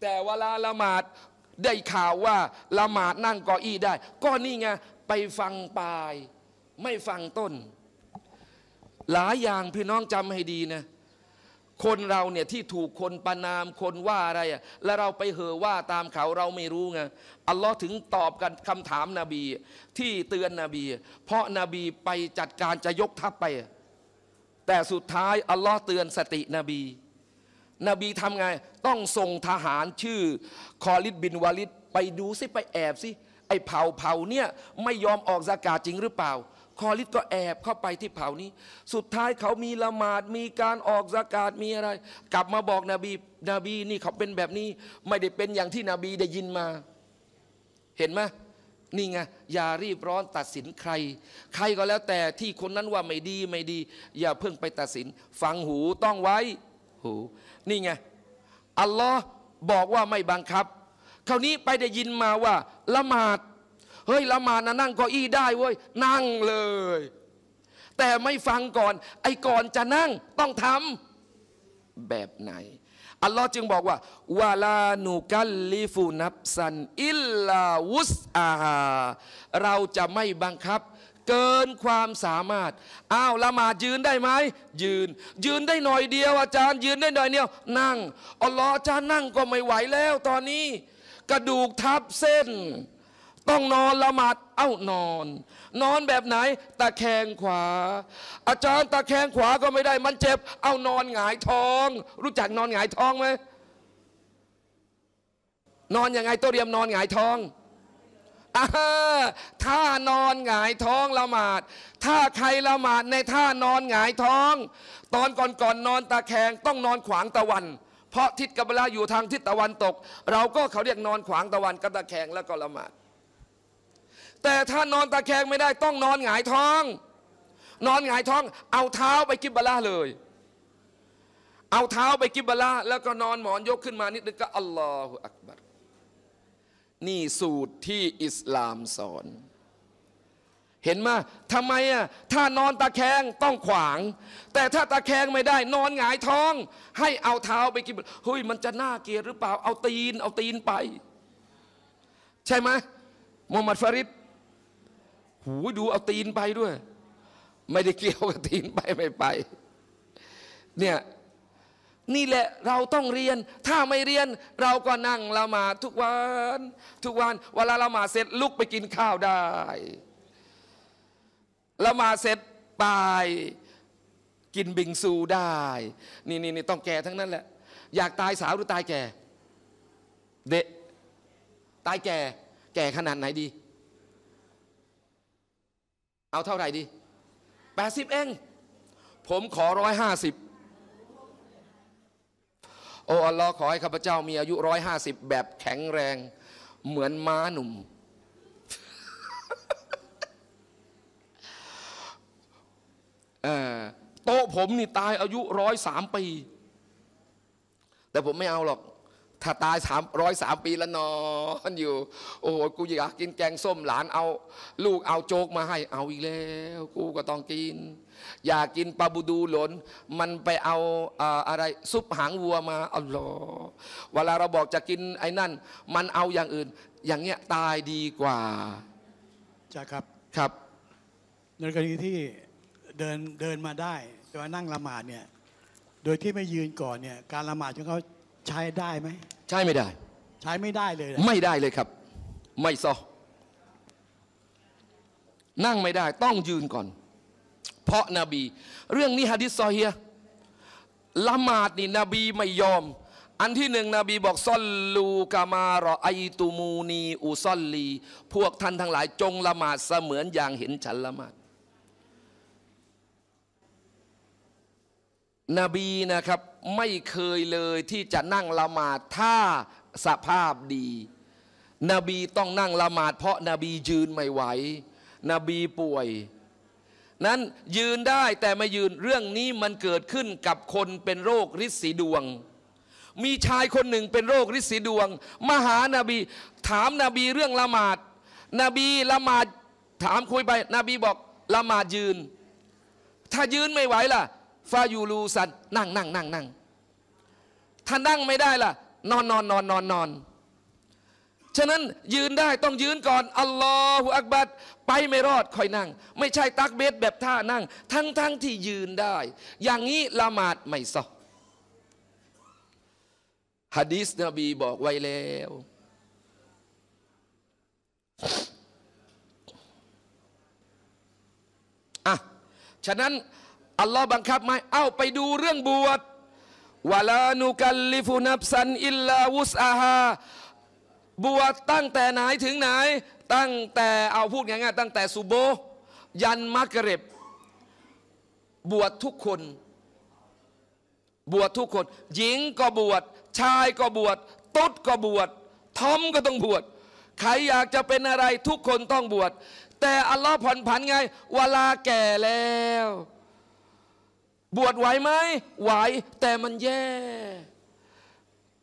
แต่เวลาละหมาดได้ข่าวว่า ละหมาดนั่งเก้าอี้ได้ ก็นี่ไงไปฟังปลายไม่ฟังต้น หลายอย่างพี่น้องจำให้ดีนะคนเราเนี่ยที่ถูกคนประนามคนว่าอะไรอ่ะแล้วเราไปเหอว่าตามเขาเราไม่รู้ไง อัลลอฮ์ถึงตอบกันคำถามนบีที่เตือนนบี เพราะนบีไปจัดการจะยกทัพไป แต่สุดท้ายอัลลอฮ์เตือนสตินบี นบีทำไง ต้องส่งทหารชื่อ คอลิดบินวาลิดไปดูซิไปแอบซิไอเผ่าเผ่าเนี่ยไม่ยอมออกอากาศจริงหรือเปล่าคอลิสก็แอบเข้าไปที่เผ่านี้ สุดท้ายเขามีละหมาดมีการออกสากาศมีอะไร กลับมาบอกนบีนบีนี่เขาเป็นแบบนี้ไม่ได้เป็นอย่างที่นบีได้ยินมา เห็นไหมนี่ไงอย่ารีบร้อนตัดสินใคร ใครก็แล้วแต่ที่คนนั้นว่าไม่ดีไม่ดี อย่าเพิ่งไปตัดสิน ฟังหูต้องไว้ หูนี่ไงอัลลอฮ์บอกว่าไม่บังคับคราวนี้ไปได้ยินมาว่าละหมาดเฮ้ยละมานะนั่งเก้าอี้ได้เว้ย นั่งเลย แต่ไม่ฟังก่อน ไอ้ก่อนจะนั่งต้องทำแบบไหนอัลลอฮ์จึงบอกว่าวาลานูกัลลิฟูนับซันอิลลาวุสอาฮาเราจะไม่บังคับ เกินความสามารถอ้าวละหมาดยืนได้ไหมยืน ยืนได้หน่อยเดียวอาจารย์ยืนได้หน่อยเดียวนั่งอัลลอฮ์อาจารย์นั่งก็ไม่ไหวแล้วตอนนี้กระดูกทับเส้นต้องนอนละหมาด เอ้านอน นอนแบบไหนตะแคงขวา อาจารย์ตะแคงขวาก็ไม่ได้มันเจ็บ เอานอนหงายท้อง รู้จักนอนหงายท้องไหม นอนยังไงตัวเรียมนอนหงายท้องท่านอนหงายท้องละหมาด ถ้าใครละหมาดในท่านอนหงายท้อง ตอนก่อนก่อนนอนตะแคงต้องนอนขวางตะวัน เพราะทิศกับลาอยู่ทางทิศตะวันตก เราก็เขาเรียกนอนขวางตะวันกับตะแคงแล้วก็ละหมาดแต่ถ้านอนตะแคงไม่ได้ต้องนอนหงายท้อง นอนหงายท้อง เอาเท้าไปกิบบลาเลย เอาเท้าไปกิบบลาแล้วก็นอนหมอนยกขึ้นมานิดนึงก็อัลลอฮฺอักบัรนี่สูตรที่อิสลามสอน เห็นไหมทำไมอ่ะถ้านอนตะแคงต้องขวาง แต่ถ้าตะแคงไม่ได้ นอนหงายท้อง ให้เอาเท้าไปกินเฮ้ยมันจะน่าเกลียดหรือเปล่าเอาตีน เอาตีนไป ใช่ไหมมุฮัมมัดฟาริดหูดูเอาตีนไปด้วย ไม่ได้เกี่ยวกับตีนไปไม่ไปเนี่ย นี่แหละเราต้องเรียน ถ้าไม่เรียนเราก็นั่งละหมาดทุกวัน ทุกวันเวลาละหมาดเสร็จลุกไปกินข้าวได้ละหมาดเสร็จไป กินบิงซูได้ นี่นี่นี่ต้องแก่ทั้งนั้นแหละ อยากตายสาวหรือตายแก่เดะตายแก่แก่ขนาดไหนดีเอาเท่าไหร่ดี80 เอง ผมขอร้อยห้าสิบโอ้ อัลลอฮ์ขอให้ข้าพเจ้ามีอายุร้อยห้าสิบแบบแข็งแรง เหมือนม้าหนุ่ม โต๊ะผมนี่ ตายอายุร้อยสามปี แต่ผมไม่เอาหรอกถ้าตายสามร้อยสามปีแล้วนอนอยู่โอ้โหกูอยากกินแกงส้มหลานเอาลูกเอาโจ๊กมาให้เอาอีกแล้วกูก็ต้องกิน อยากกินปลาบูดูหลน มันไปเอาอะไรซุปหางวัวมาอาหลอเวลาเราบอกจะกินไอ้นั่น มันเอาอย่างอื่น อย่างเงี้ยตายดีกว่าจ้ะครับครับในกรณีที่เดินเดินมาได้ แต่ว่านั่งละหมาดเนี่ยโดยที่ไม่ยืนก่อนเนี่ยการละหมาดของเขาใช้ได้ไหมใช้ไม่ได้ ใช้ไม่ได้เลยนะไม่ได้เลยครับ ไม่ซอนั่งไม่ได้ ต้องยืนก่อน เพราะนบี เรื่องนี้ฮะดิษซอเฮียละหมาดนี่นบีไม่ยอม อันที่หนึ่งนบีบอกซอลลูกามา รอไอตูมูนีอุซอลลี พวกท่านทั้งหลาย จงละหมาดเสมือนอย่างเห็นฉันละหมาดนบีนะครับไม่เคยเลยที่จะนั่งละหมาดถ้าสภาพดี นบีต้องนั่งละหมาด เพราะนบียืนไม่ไหวนบีป่วย นั้นยืนได้แต่ไม่ยืนเรื่องนี้มันเกิดขึ้นกับคนเป็นโรคฤทธิ์สีดวง มีชายคนหนึ่งเป็นโรคฤทธิ์สีดวงมหานาบี ถามนาบีเรื่องละหมาดนบีละหมาดถามคุยไปนบีบอกละหมาดยืน ถ้ายืนไม่ไหวล่ะฟายูลูสันนั่งนั่งนั่งนั่งถ้านั่งไม่ได้ล่ะ นอนนอนนอนนอนนอน ฉะนั้นยืนได้ต้องยืนก่อน อัลลอฮฺอักบัดไปไม่รอดคอยนั่ง ไม่ใช่ตักเบสแบบท่านั่ง ทั้งทั้งที่ยืนได้ อย่างนี้ละหมาดไม่ซอฮะดีสนบีบอกไว้แล้วอ่ะฉะนั้นอัลลอฮ์บังคับไหมเอาไปดูเรื่องบวชวลานุกัลลิฟุนับสันอิลลาวุสอาฮาบวชตั้งแต่ไหนถึงไหน ตั้งแต่เอาพูดง่ายๆตั้งแต่สุโบ ยันมักเริบบวชทุกคน บวชทุกคน หญิงก็บวชชายก็บวชตุ๊ดก็บวชทอมก็ต้องบวชใครอยากจะเป็นอะไร ทุกคนต้องบวชแต่อัลลอฮ์ผ่อนผันไงเวลาแก่แล้วบวชไหวไหมไหวแต่มันแย่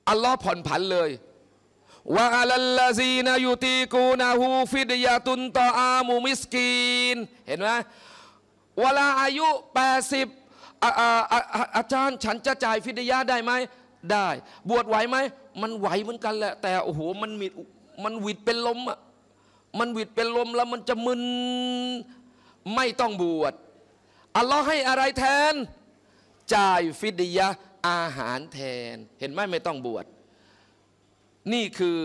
อัลลอฮ์ผ่อนผันเลยวะอัลลาซีนายูตีกูนาฮูฟิดยาตุนตออามูมิสกีนเห็นไหมเวลาอายุ80อาอาอาจารย์ ฉันจะจ่ายฟิดยาได้ไหมได้ บวชไหวไหมมันไหวเหมือนกันแหละแต่โอ้โหมันมิดมันวิดเป็นลมอ่ะมันวิดเป็นลมแล้วมันจะมึนไม่ต้องบวชอัลลอฮ์ให้อะไรแทน จ่ายฟิดยะอาหารแทนเห็นไหมไม่ต้องบวชนี่คือ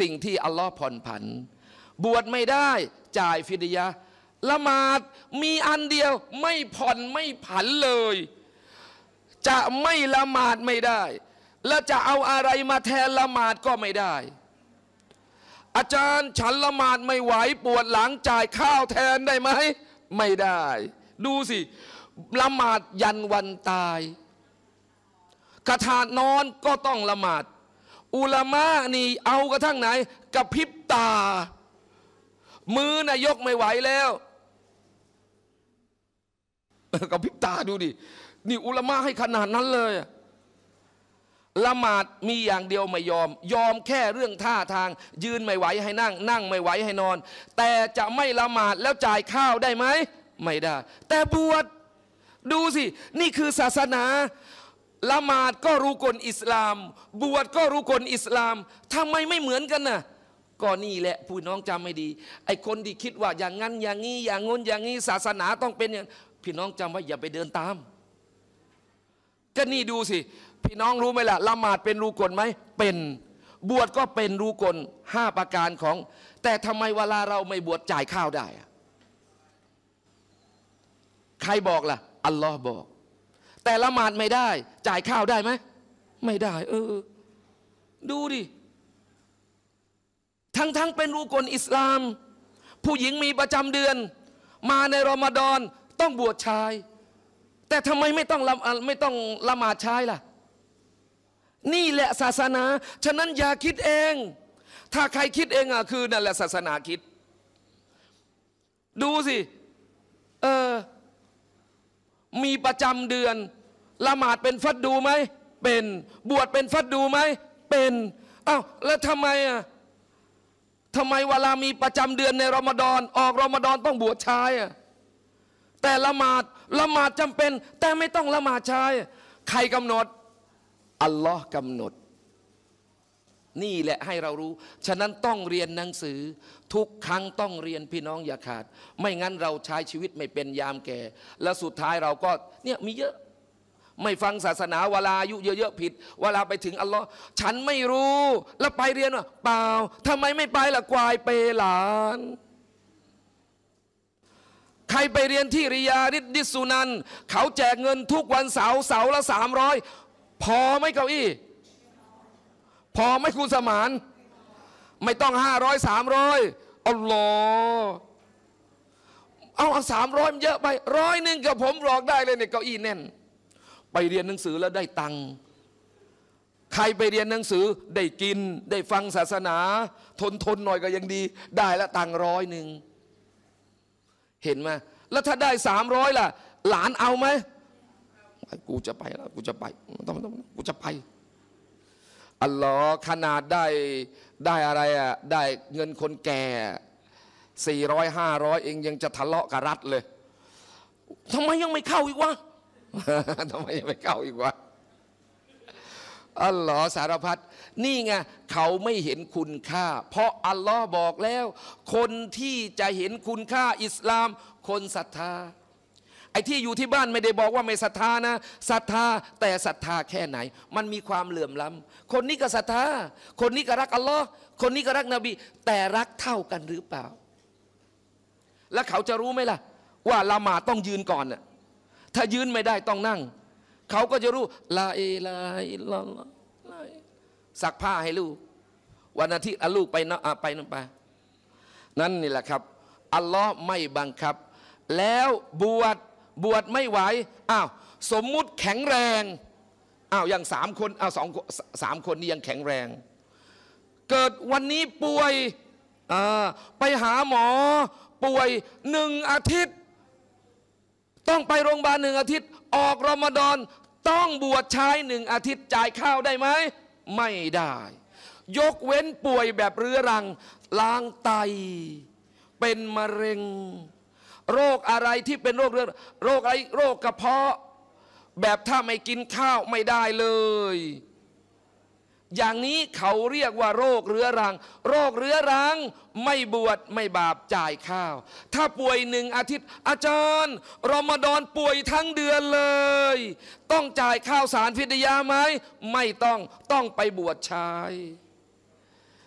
สิ่งที่อัลลอฮ์ผ่อนผัน บวชไม่ได้ จ่ายฟิดยะ ละหมาดมีอันเดียวไม่ผ่อนไม่ผันเลย จะไม่ละหมาดไม่ได้ และจะเอาอะไรมาแทนละหมาดก็ไม่ได้ อาจารย์ฉันละหมาดไม่ไหวปวดหลังจ่ายข้าวแทนได้ไหมไม่ได้ดูสิละหมาดยันวันตายกระทานอนก็ต้องละหมาดอุลามะนี่เอากระทั่งไหนกระพริบตา มือนายกไม่ไหวแล้วกระพริบตาดูดินี่อุลามะให้ขนาดนั้นเลยละหมาดมีอย่างเดียวไม่ยอม ยอมแค่เรื่องท่าทาง ยืนไม่ไหวให้นั่ง นั่งไม่ไหวให้นอน แต่จะไม่ละหมาดแล้วจ่ายข้าวได้ไหมไม่ได้ แต่บวชดูสิ นี่คือศาสนาละหมาดก็รู้กลอิสลาม บวชก็รู้กลอิสลามทำไมไม่เหมือนกันนะ่ะก็นี่แหละผู้น้องจำไม่ดี ไอคนที่คิดว่าอย่างนั้น อย่างนี้ อย่างงนอย่างนี้ศาสนาต้องเป็นอย่าง พี่น้องจำไว้อย่าไปเดินตาม ก็นี่ดูสิ พี่น้องรู้ไหมล่ะละหมาดเป็นรู้กลไหมเป็น บวชก็เป็นรู้กลห้าประการของ แต่ทำไมเวลาเราไม่บวชจ่ายข้าวได้ใครบอกล่ะ อัลลอฮ์บอก แต่ละหมาดไม่ได้ จ่ายข้าวได้ไหมไม่ได้ เออดูดิทั้งๆงเป็นรูกลอิสลาม ผู้หญิงมีประจำเดือน มาในรอมฎอนต้องบวชชาย แต่ทำไมไม่ต้องละไม่ต้องละหมาดชายล่ะ นี่แหละศาสนาฉะนั้นอย่าคิดเอง ถ้าใครคิดเองอ่ะคือนั่นแหละศาสนาคิด ดูสิเออมีประจำเดือน ละหมาดเป็นฟัดดูไหม เป็น บวชเป็นฟัดดูไหม เป็นเอา้าแล้วทำไมอ่ะทำไมเวลามีประจำเดือนในรอมฎอนออกรอมฎอนต้องบวชชายอ่ะแต่ละหมาดละหมาดจำเป็น แต่ไม่ต้องละหมาดชาย ใครกำหนดอัลลอฮ์กำหนดนี่แหละให้เรารู้ ฉะนั้นต้องเรียนหนังสือทุกครั้งต้องเรียนพี่น้องอย่าขาด ไม่งั้นเราใช้ชีวิตไม่เป็นยามแก่ และสุดท้ายเราก็เนี่ยมีเยอะ ไม่ฟังศาสนาเวลาอายุเยอะๆผิด เวลาไปถึงอัลลอฮ์ฉันไม่รู้แล้วไปเรียนเปล่าทำไมไม่ไปล่ะกวายเปหลาน ใครไปเรียนที่ริยาดิดิสุนัน เขาแจกเงินทุกวันเสาร์เสาร์ละสามร้อยพอไหมเก้าอี้พอไหมคุณสมาน ไม่ต้องห้าร้อยสามร้อยอัลลอฮ์เอาสามร้อยเยอะไปร้อยหนึ่งกับผมหลอกได้เลยเนี่ยเก้าอี้แน่น ไปเรียนหนังสือแล้วได้ตังค์ใครไปเรียนหนังสือ ได้กิน ได้ฟังศาสนา ทนทนหน่อยก็ยังดี ได้ละตังค์ร้อยหนึ่งเห็นไหมแล้วถ้าได้สามร้อยล่ะหลานเอาไหมกูจะไปแล้วกูจะไปต้องต้องกูจะไปอัลลอฮ์ขนาดได้ได้อะไรอ่ะได้เงินคนแก่สี่ร้อยห้าร้อยเองยังจะทะเลาะกับรัฐเลยทำไมยังไม่เข้าอีกวะทำไมยังไม่เข้าอีกวะอัลลอฮ์สารพัดนี่ไงเขาไม่เห็นคุณค่า เพราะอัลลอฮ์บอกแล้ว คนที่จะเห็นคุณค่าอิสลาม คนศรัทธาไอ้ที่อยู่ที่บ้านไม่ได้บอกว่าไม่ศรัทธานะศรัทธาแต่ศรัทธาแค่ไหน มันมีความเหลื่อมล้ำ คนนี้ก็ศรัทธา คนนี้ก็รัก อัลลอฮ์คนนี้ก็รักนบีแต่รักเท่ากันหรือเปล่า แล้วเขาจะรู้ไหมล่ะ ว่าละหมาดต้องยืนก่อนน่ะถ้ายืนไม่ได้ต้องนั่ง เขาก็จะรู้ลาเอลาอิลลอสักผ้าให้ลูกวันอาทิตย์ลูกไปนะไปนั่นไปนั่นนี่แหละครับอัลลอฮ์ไม่บังคับ แล้วบวชบวชไม่ไหว อ้าว สมมุติแข็งแรง อ้าว อย่างสามคน อ้าวสองสามคนนี้ยังแข็งแรง เกิดวันนี้ป่วยไปหาหมอ ป่วยหนึ่งอาทิตย์ ต้องไปโรงพยาบาลหนึ่งอาทิตย์ ออกรอมฎอน ต้องบวชชายหนึ่งอาทิตย์จ่ายข้าวได้ไหม ไม่ได้ ยกเว้นป่วยแบบเรื้อรังลางไต เป็นมะเร็งโรคอะไรที่เป็นโรคเรื้อโรคอะไรโรคกระเพาะ แบบถ้าไม่กินข้าวไม่ได้เลย อย่างนี้เขาเรียกว่าโรคเรื้อรัง โรคเรื้อรังไม่บวชไม่บาปจ่ายข้าว ถ้าป่วยหนึ่งอาทิตย์อาจารย์รอมฎอนป่วยทั้งเดือนเลย ต้องจ่ายข้าวสารพิทยาไหมไม่ต้องต้องไปบวชชาย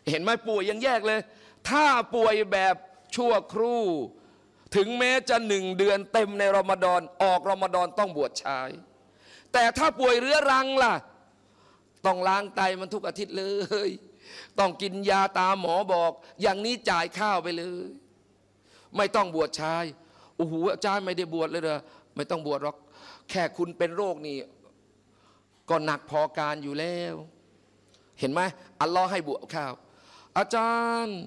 เห็นไหมป่วยยังแยกเลย ถ้าป่วยแบบชั่วครู่ถึงแม้จะหนึ่งเดือนเต็มในรอมฎอนออกรอมฎอนต้องบวชชาย แต่ถ้าป่วยเรื้อรังล่ะ ต้องล้างไตมันทุกอาทิตย์เลย ต้องกินยาตามหมอบอก อย่างนี้จ่ายข้าวไปเลย ไม่ต้องบวชชายโอ้โหอาจารย์ไม่ได้บวชเลยเหรอไม่ต้องบวชหรอกแค่คุณเป็นโรคนี่ก็หนักพอการอยู่แล้ว เห็นไหมอัลลอฮ์ให้บวชข้าวอาจารย์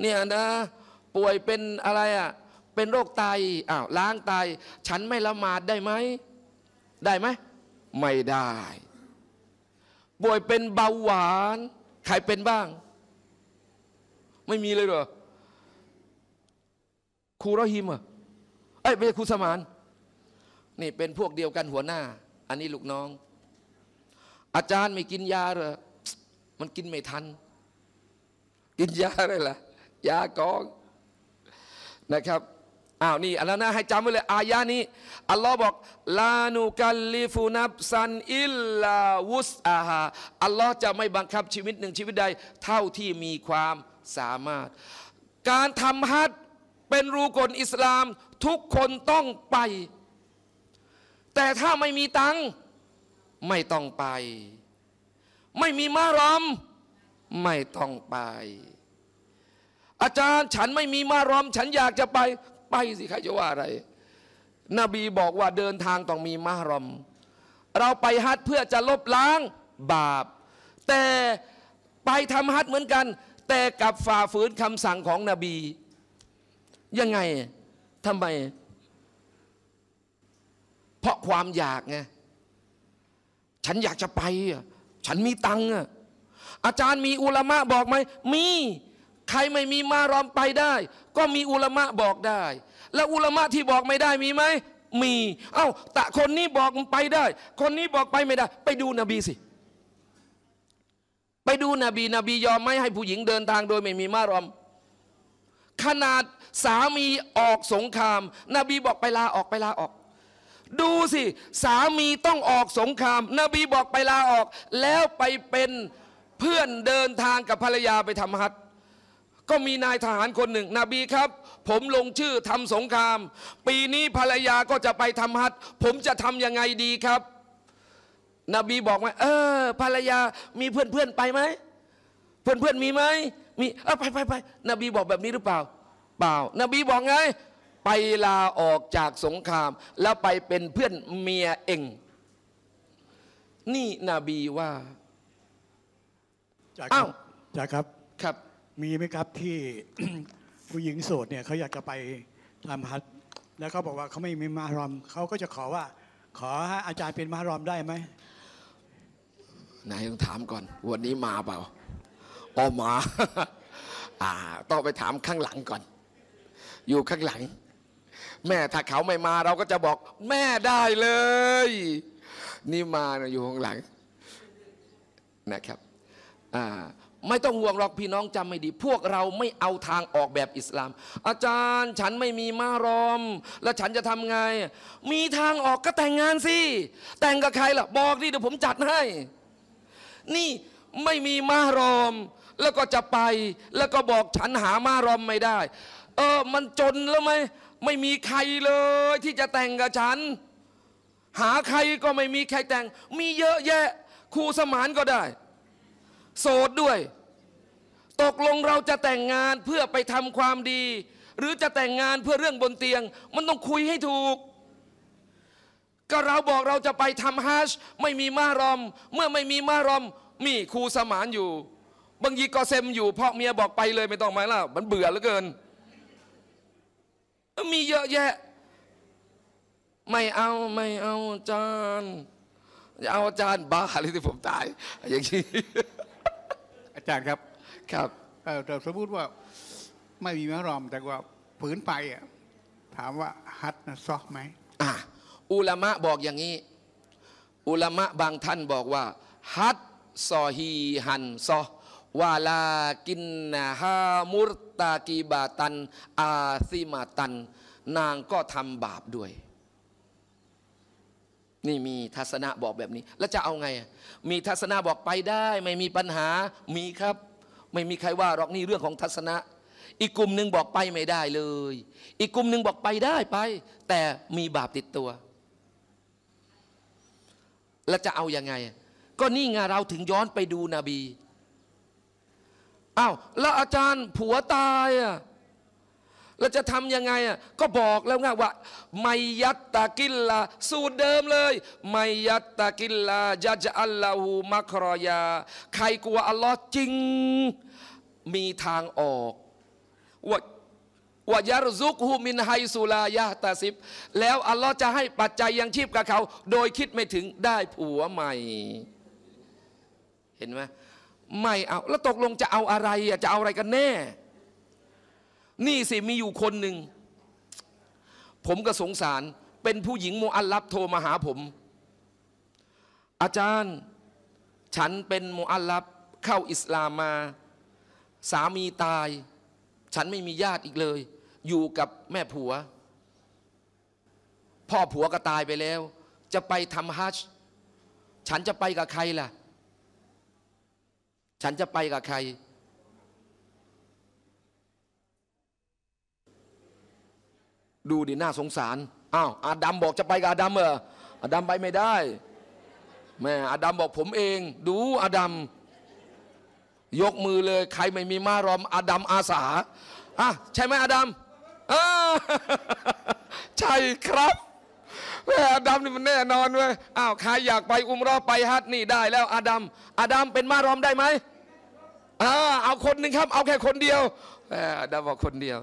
เนี่ยนะ ป่วยเป็นอะไรอะ่ะเป็นโรคไตอ้าวล้างไตฉันไม่ละหมาดได้ไหมได้ไหมไม่ได้ป่วยเป็นเบาหวานใครเป็นบ้าง ไม่มีเลยเหรอครูรอฮิมอ่ะเอ้ยไม่ใช่ครูสมานนี่เป็นพวกเดียวกันหัวหน้า อันนี้ลูกน้อง อาจารย์ไม่กินยาเหรอมันกินไม่ทันกินยาอะไรล่ะยากองนะครับอ้าวนี่อัลลอฮ์นะให้จำไว้เลยอายะนี้ อัลลอฮ์บอกลานุกัลลิฟูนับซันอิลลาวุสอาฮาอัลลอฮ์จะไม่บังคับชีวิตหนึ่งชีวิตใด เท่าที่มีความสามารถ การทำฮัจเป็นรูกลอิสลามทุกคนต้องไป แต่ถ้าไม่มีตังไม่ต้องไป ไม่มีมารอม ไม่ต้องไป อาจารย์ฉันไม่มีมารอม ฉันอยากจะไปไปสิ ใครจะว่าอะไร นบีบอกว่าเดินทางต้องมีมารอม เราไปฮัทเพื่อจะลบล้างบาป แต่ไปทำฮัทเหมือนกัน แต่กับฝ่าฝืนคำสั่งของนบี ยังไง ทำไม เพราะความอยากไง ฉันอยากจะไป ฉันมีตังค์อาจารย์มีอุลามะบอกไหม มี ใครไม่มีมารอมไปได้ก็มีอุลามะบอกได้ แล้วอุลามะที่บอกไม่ได้มีไหม มีเอา้าตะคนนี้บอกไปได้ คนนี้บอกไปไม่ได้ ไปดูนบีสิ ไปดูนบีนบียอม ไม่ให้ผู้หญิงเดินทางโดยไม่มีมารอม ขนาดสามีออกสงคราม นบีบอกไปลาออกไปลาออก ดูสิ สามีต้องออกสงคราม นบีบอกไปลาออก แล้วไปเป็นเพื่อนเดินทางกับภรรยาไปทำฮัตก็มีนายทหารคนหนึ่งนบีครับ ผมลงชื่อทำสงคราม ปีนี้ภรรยาก็จะไปทำฮัทผมจะทำยังไงดีครับนบีบอกว่าเออภรรยา มีเพื่อนเพื่อนไปไหมเพื่อนเพื่อนมีไหมมีเออไปไปไปนบีบอกแบบนี้หรือเปล่าเปล่านบีบอกไง ไปลาออกจากสงคราม แล้วไปเป็นเพื่อนเมียเองนี่นบีว่าอ้าวจ้าครับครับมีไหมครับที่ผู้หญิงโสดเนี่ยเขาอยากจะไปทำฮัทแล้วเขาบอกว่าเขาไม่มีมารอมเขาก็จะขอว่า ขอให้อาจารย์เป็นมารอมได้ไหมนายต้องถามก่อนวันนี้มาเปล่าออมา อ่าต้องไปถามข้างหลังก่อน อยู่ข้างหลัง แม่ถ้าเขาไม่มาเราก็จะบอก แม่ได้เลย นี่มาอยู่ข้างหลัง นะครับอ่าไม่ต้องห่วงหรอกพี่น้องจำไม่ดีพวกเราไม่เอาทางออกแบบอิสลาม อาจารย์ฉันไม่มีมารอม แล้วฉันจะทำไง มีทางออกก็แต่งงานสิ แต่งกับใครล่ะ บอกดิเดี๋ยวผมจัดให้ นี่ไม่มีมารอม แล้วก็จะไป แล้วก็บอกฉันหามารอมไม่ได้ เออมันจนแล้วไหมไม่มีใครเลย ที่จะแต่งกับฉัน หาใครก็ไม่มีใครแต่ง มีเยอะแยะครูสมานก็ได้โสดด้วย ตกลงเราจะแต่งงานเพื่อไปทำความดี หรือจะแต่งงานเพื่อเรื่องบนเตียง มันต้องคุยให้ถูก ก็เราบอกเราจะไปทำฮัชไม่มีมารอม เมื่อไม่มีมารอม มีครูสมานอยู่ บางยีก็เซมอยู่พ่อเมียบอกไปเลยไม่ต้องมาแล้ว มันเบื่อเหลือเกิน มีเยอะแยะ ไม่เอาไม่เอาจานจะเอาอาจารย์บ้าเลยที่ผมตาย อย่างนี้จารย์ครับ ครับแต่สมมติว่าไม่มีแม่รอม แต่ว่าฝืนไปอ่ะถามว่าฮัตนะซอกไหมอ่ะอุลามะบอกอย่างนี้ อุลามะบางท่านบอกว่า ฮัตซอฮีฮันซอวาลากินนาฮามุรตากีบาตัน อาซิมาตัน นางก็ทำบาปด้วยนี่มีทัศนะบอกแบบนี้ แล้วจะเอาไง มีทัศนะบอกไปได้ ไม่มีปัญหา มีครับ ไม่มีใครว่าหรอกนี่เรื่องของทัศนะ อีกกลุ่มหนึ่งบอกไปไม่ได้เลย อีกกลุ่มหนึ่งบอกไปได้ไป แต่มีบาปติดตัว แล้วจะเอาอยัางไง ก็นี่ไงเราถึงย้อนไปดูนบี อ้าวแล้วอาจารย์ผัวตายอ่ะเราจะทำยังไงอ่ะก็บอกแล้วไงว่าไมยัตตะกิลลาสูตรเดิมเลยไมยัตตะกิลลายะจะอัลลอฮูมักรอยาใครกลัวอัลลอฮ์จริง มีทางออกว่าวายารุกฮูมินไฮสุลายาตาซิบแล้วอัลลอฮ์จะให้ปัจจัยยังชีพกับเขา โดยคิดไม่ถึงได้ผัวใหม่ เห็นไหมไม่เอาแล้วตกลงจะเอาอะไรจะเอาอะไรกันแน่นี่สิมีอยู่คนหนึ่งผมก็สงสารเป็นผู้หญิงโมอัลลับโทรมาหาผม อาจารย์ ฉันเป็นโมอัลลับเข้าอิสลามมา สามีตาย ฉันไม่มีญาติอีกเลย อยู่กับแม่ผัว พ่อผัวก็ตายไปแล้ว จะไปทำฮัจฉันจะไปกับใครล่ะ ฉันจะไปกับใครดูดิน่าสงสาร อ้าวอาดัมบอกจะไปกับอาดัมเหรออาดัมไปไม่ได้ แม่อาดัมบอกผมเอง ดูอาดัม ยกมือเลย ใครไม่มีมารอมอาดัมอาสา อ่ะใช่ไหมอาดัมใช่ครับแม่อาดัมนี่มันแน่นอนเว้ยอ้าวใครอยากไปอุ้มรอบไปฮัทนี่ได้ แล้ว อาดัมอาดัมเป็นมารอมได้ไหมอ่าเอาคนหนึ่งครับ เอาแค่คนเดียวแม่อาดัมบอกคนเดียว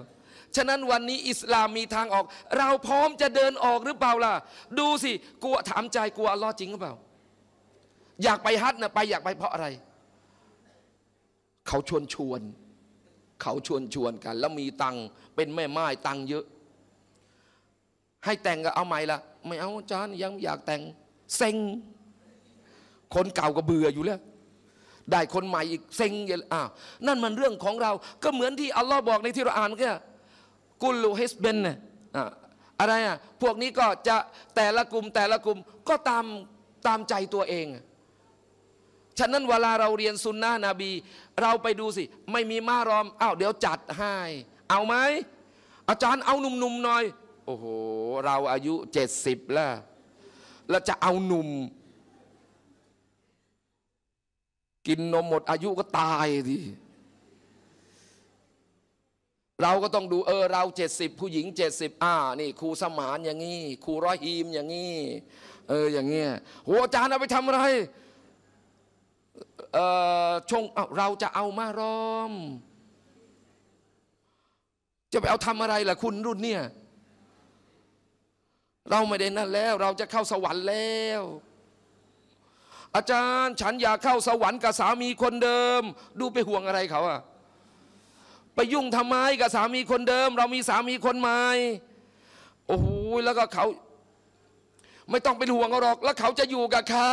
ฉะนั้นวันนี้อิสลามมีทางออก เราพร้อมจะเดินออกหรือเปล่าล่ะดูสิ กลัวถามใจกลัวอัลลอฮ์จริงหรือเปล่าอยากไปฮัทนะไปอยากไปเพราะอะไร เขาชวนชวน เขาชวนชวนกัน แล้วมีตัง เป็นแม่ไม้ตังเยอะ ให้แต่งก็เอาใหม่ละไม่เอาจานยังอยากแต่ง เซ็ง คนเก่าก็เบื่ออยู่แล้ว ได้คนใหม่อีกเซ็งอ้าวนั่นมันเรื่องของเรา ก็เหมือนที่อัลลอฮ์บอกในที่เราอ่านแค่กุลูฮิสเบนเนี่ยอะไรอ่ะ พวกนี้ก็จะแต่ละกลุ่มแต่ละกลุ่มก็ตาม ตามใจตัวเอง ฉะนั้นเวลาเราเรียนซุนนะนบี เราไปดูสิ ไม่มีมารอมอ้าวเดี๋ยวจัดให้ เอาไหม อาจารย์เอาหนุ่มๆหน่อย โอ้โห เราอายุเจ็ดสิบแล้ว แล้วจะเอาหนุ่มกินนมหมด อายุก็ตายทีเราก็ต้องดูเออเราเจ็ดสิบผู้หญิงเจ็ดสิบอ่านี่ครูสมานอย่างนี้ ครูร้อยฮีมอย่างนี้เอออย่างเงี้ยหัวอาจารย์เอาไปทำอะไรเออชงเราจะเอามารอม จะไปเอาทำอะไรล่ะคุณรุ่นเนี่ย เราไม่ได้นั่นแล้ว เราจะเข้าสวรรค์แล้ว อาจารย์ฉันอยากเข้าสวรรค์กับสามีคนเดิม ดูไปห่วงอะไรเขาอะไปยุ่งทำไมกับสามีคนเดิม เรามีสามีคนใหม่โอ้โหแล้วก็เขา ไม่ต้องเป็นห่วงหรอก แล้วเขาจะอยู่กับใคร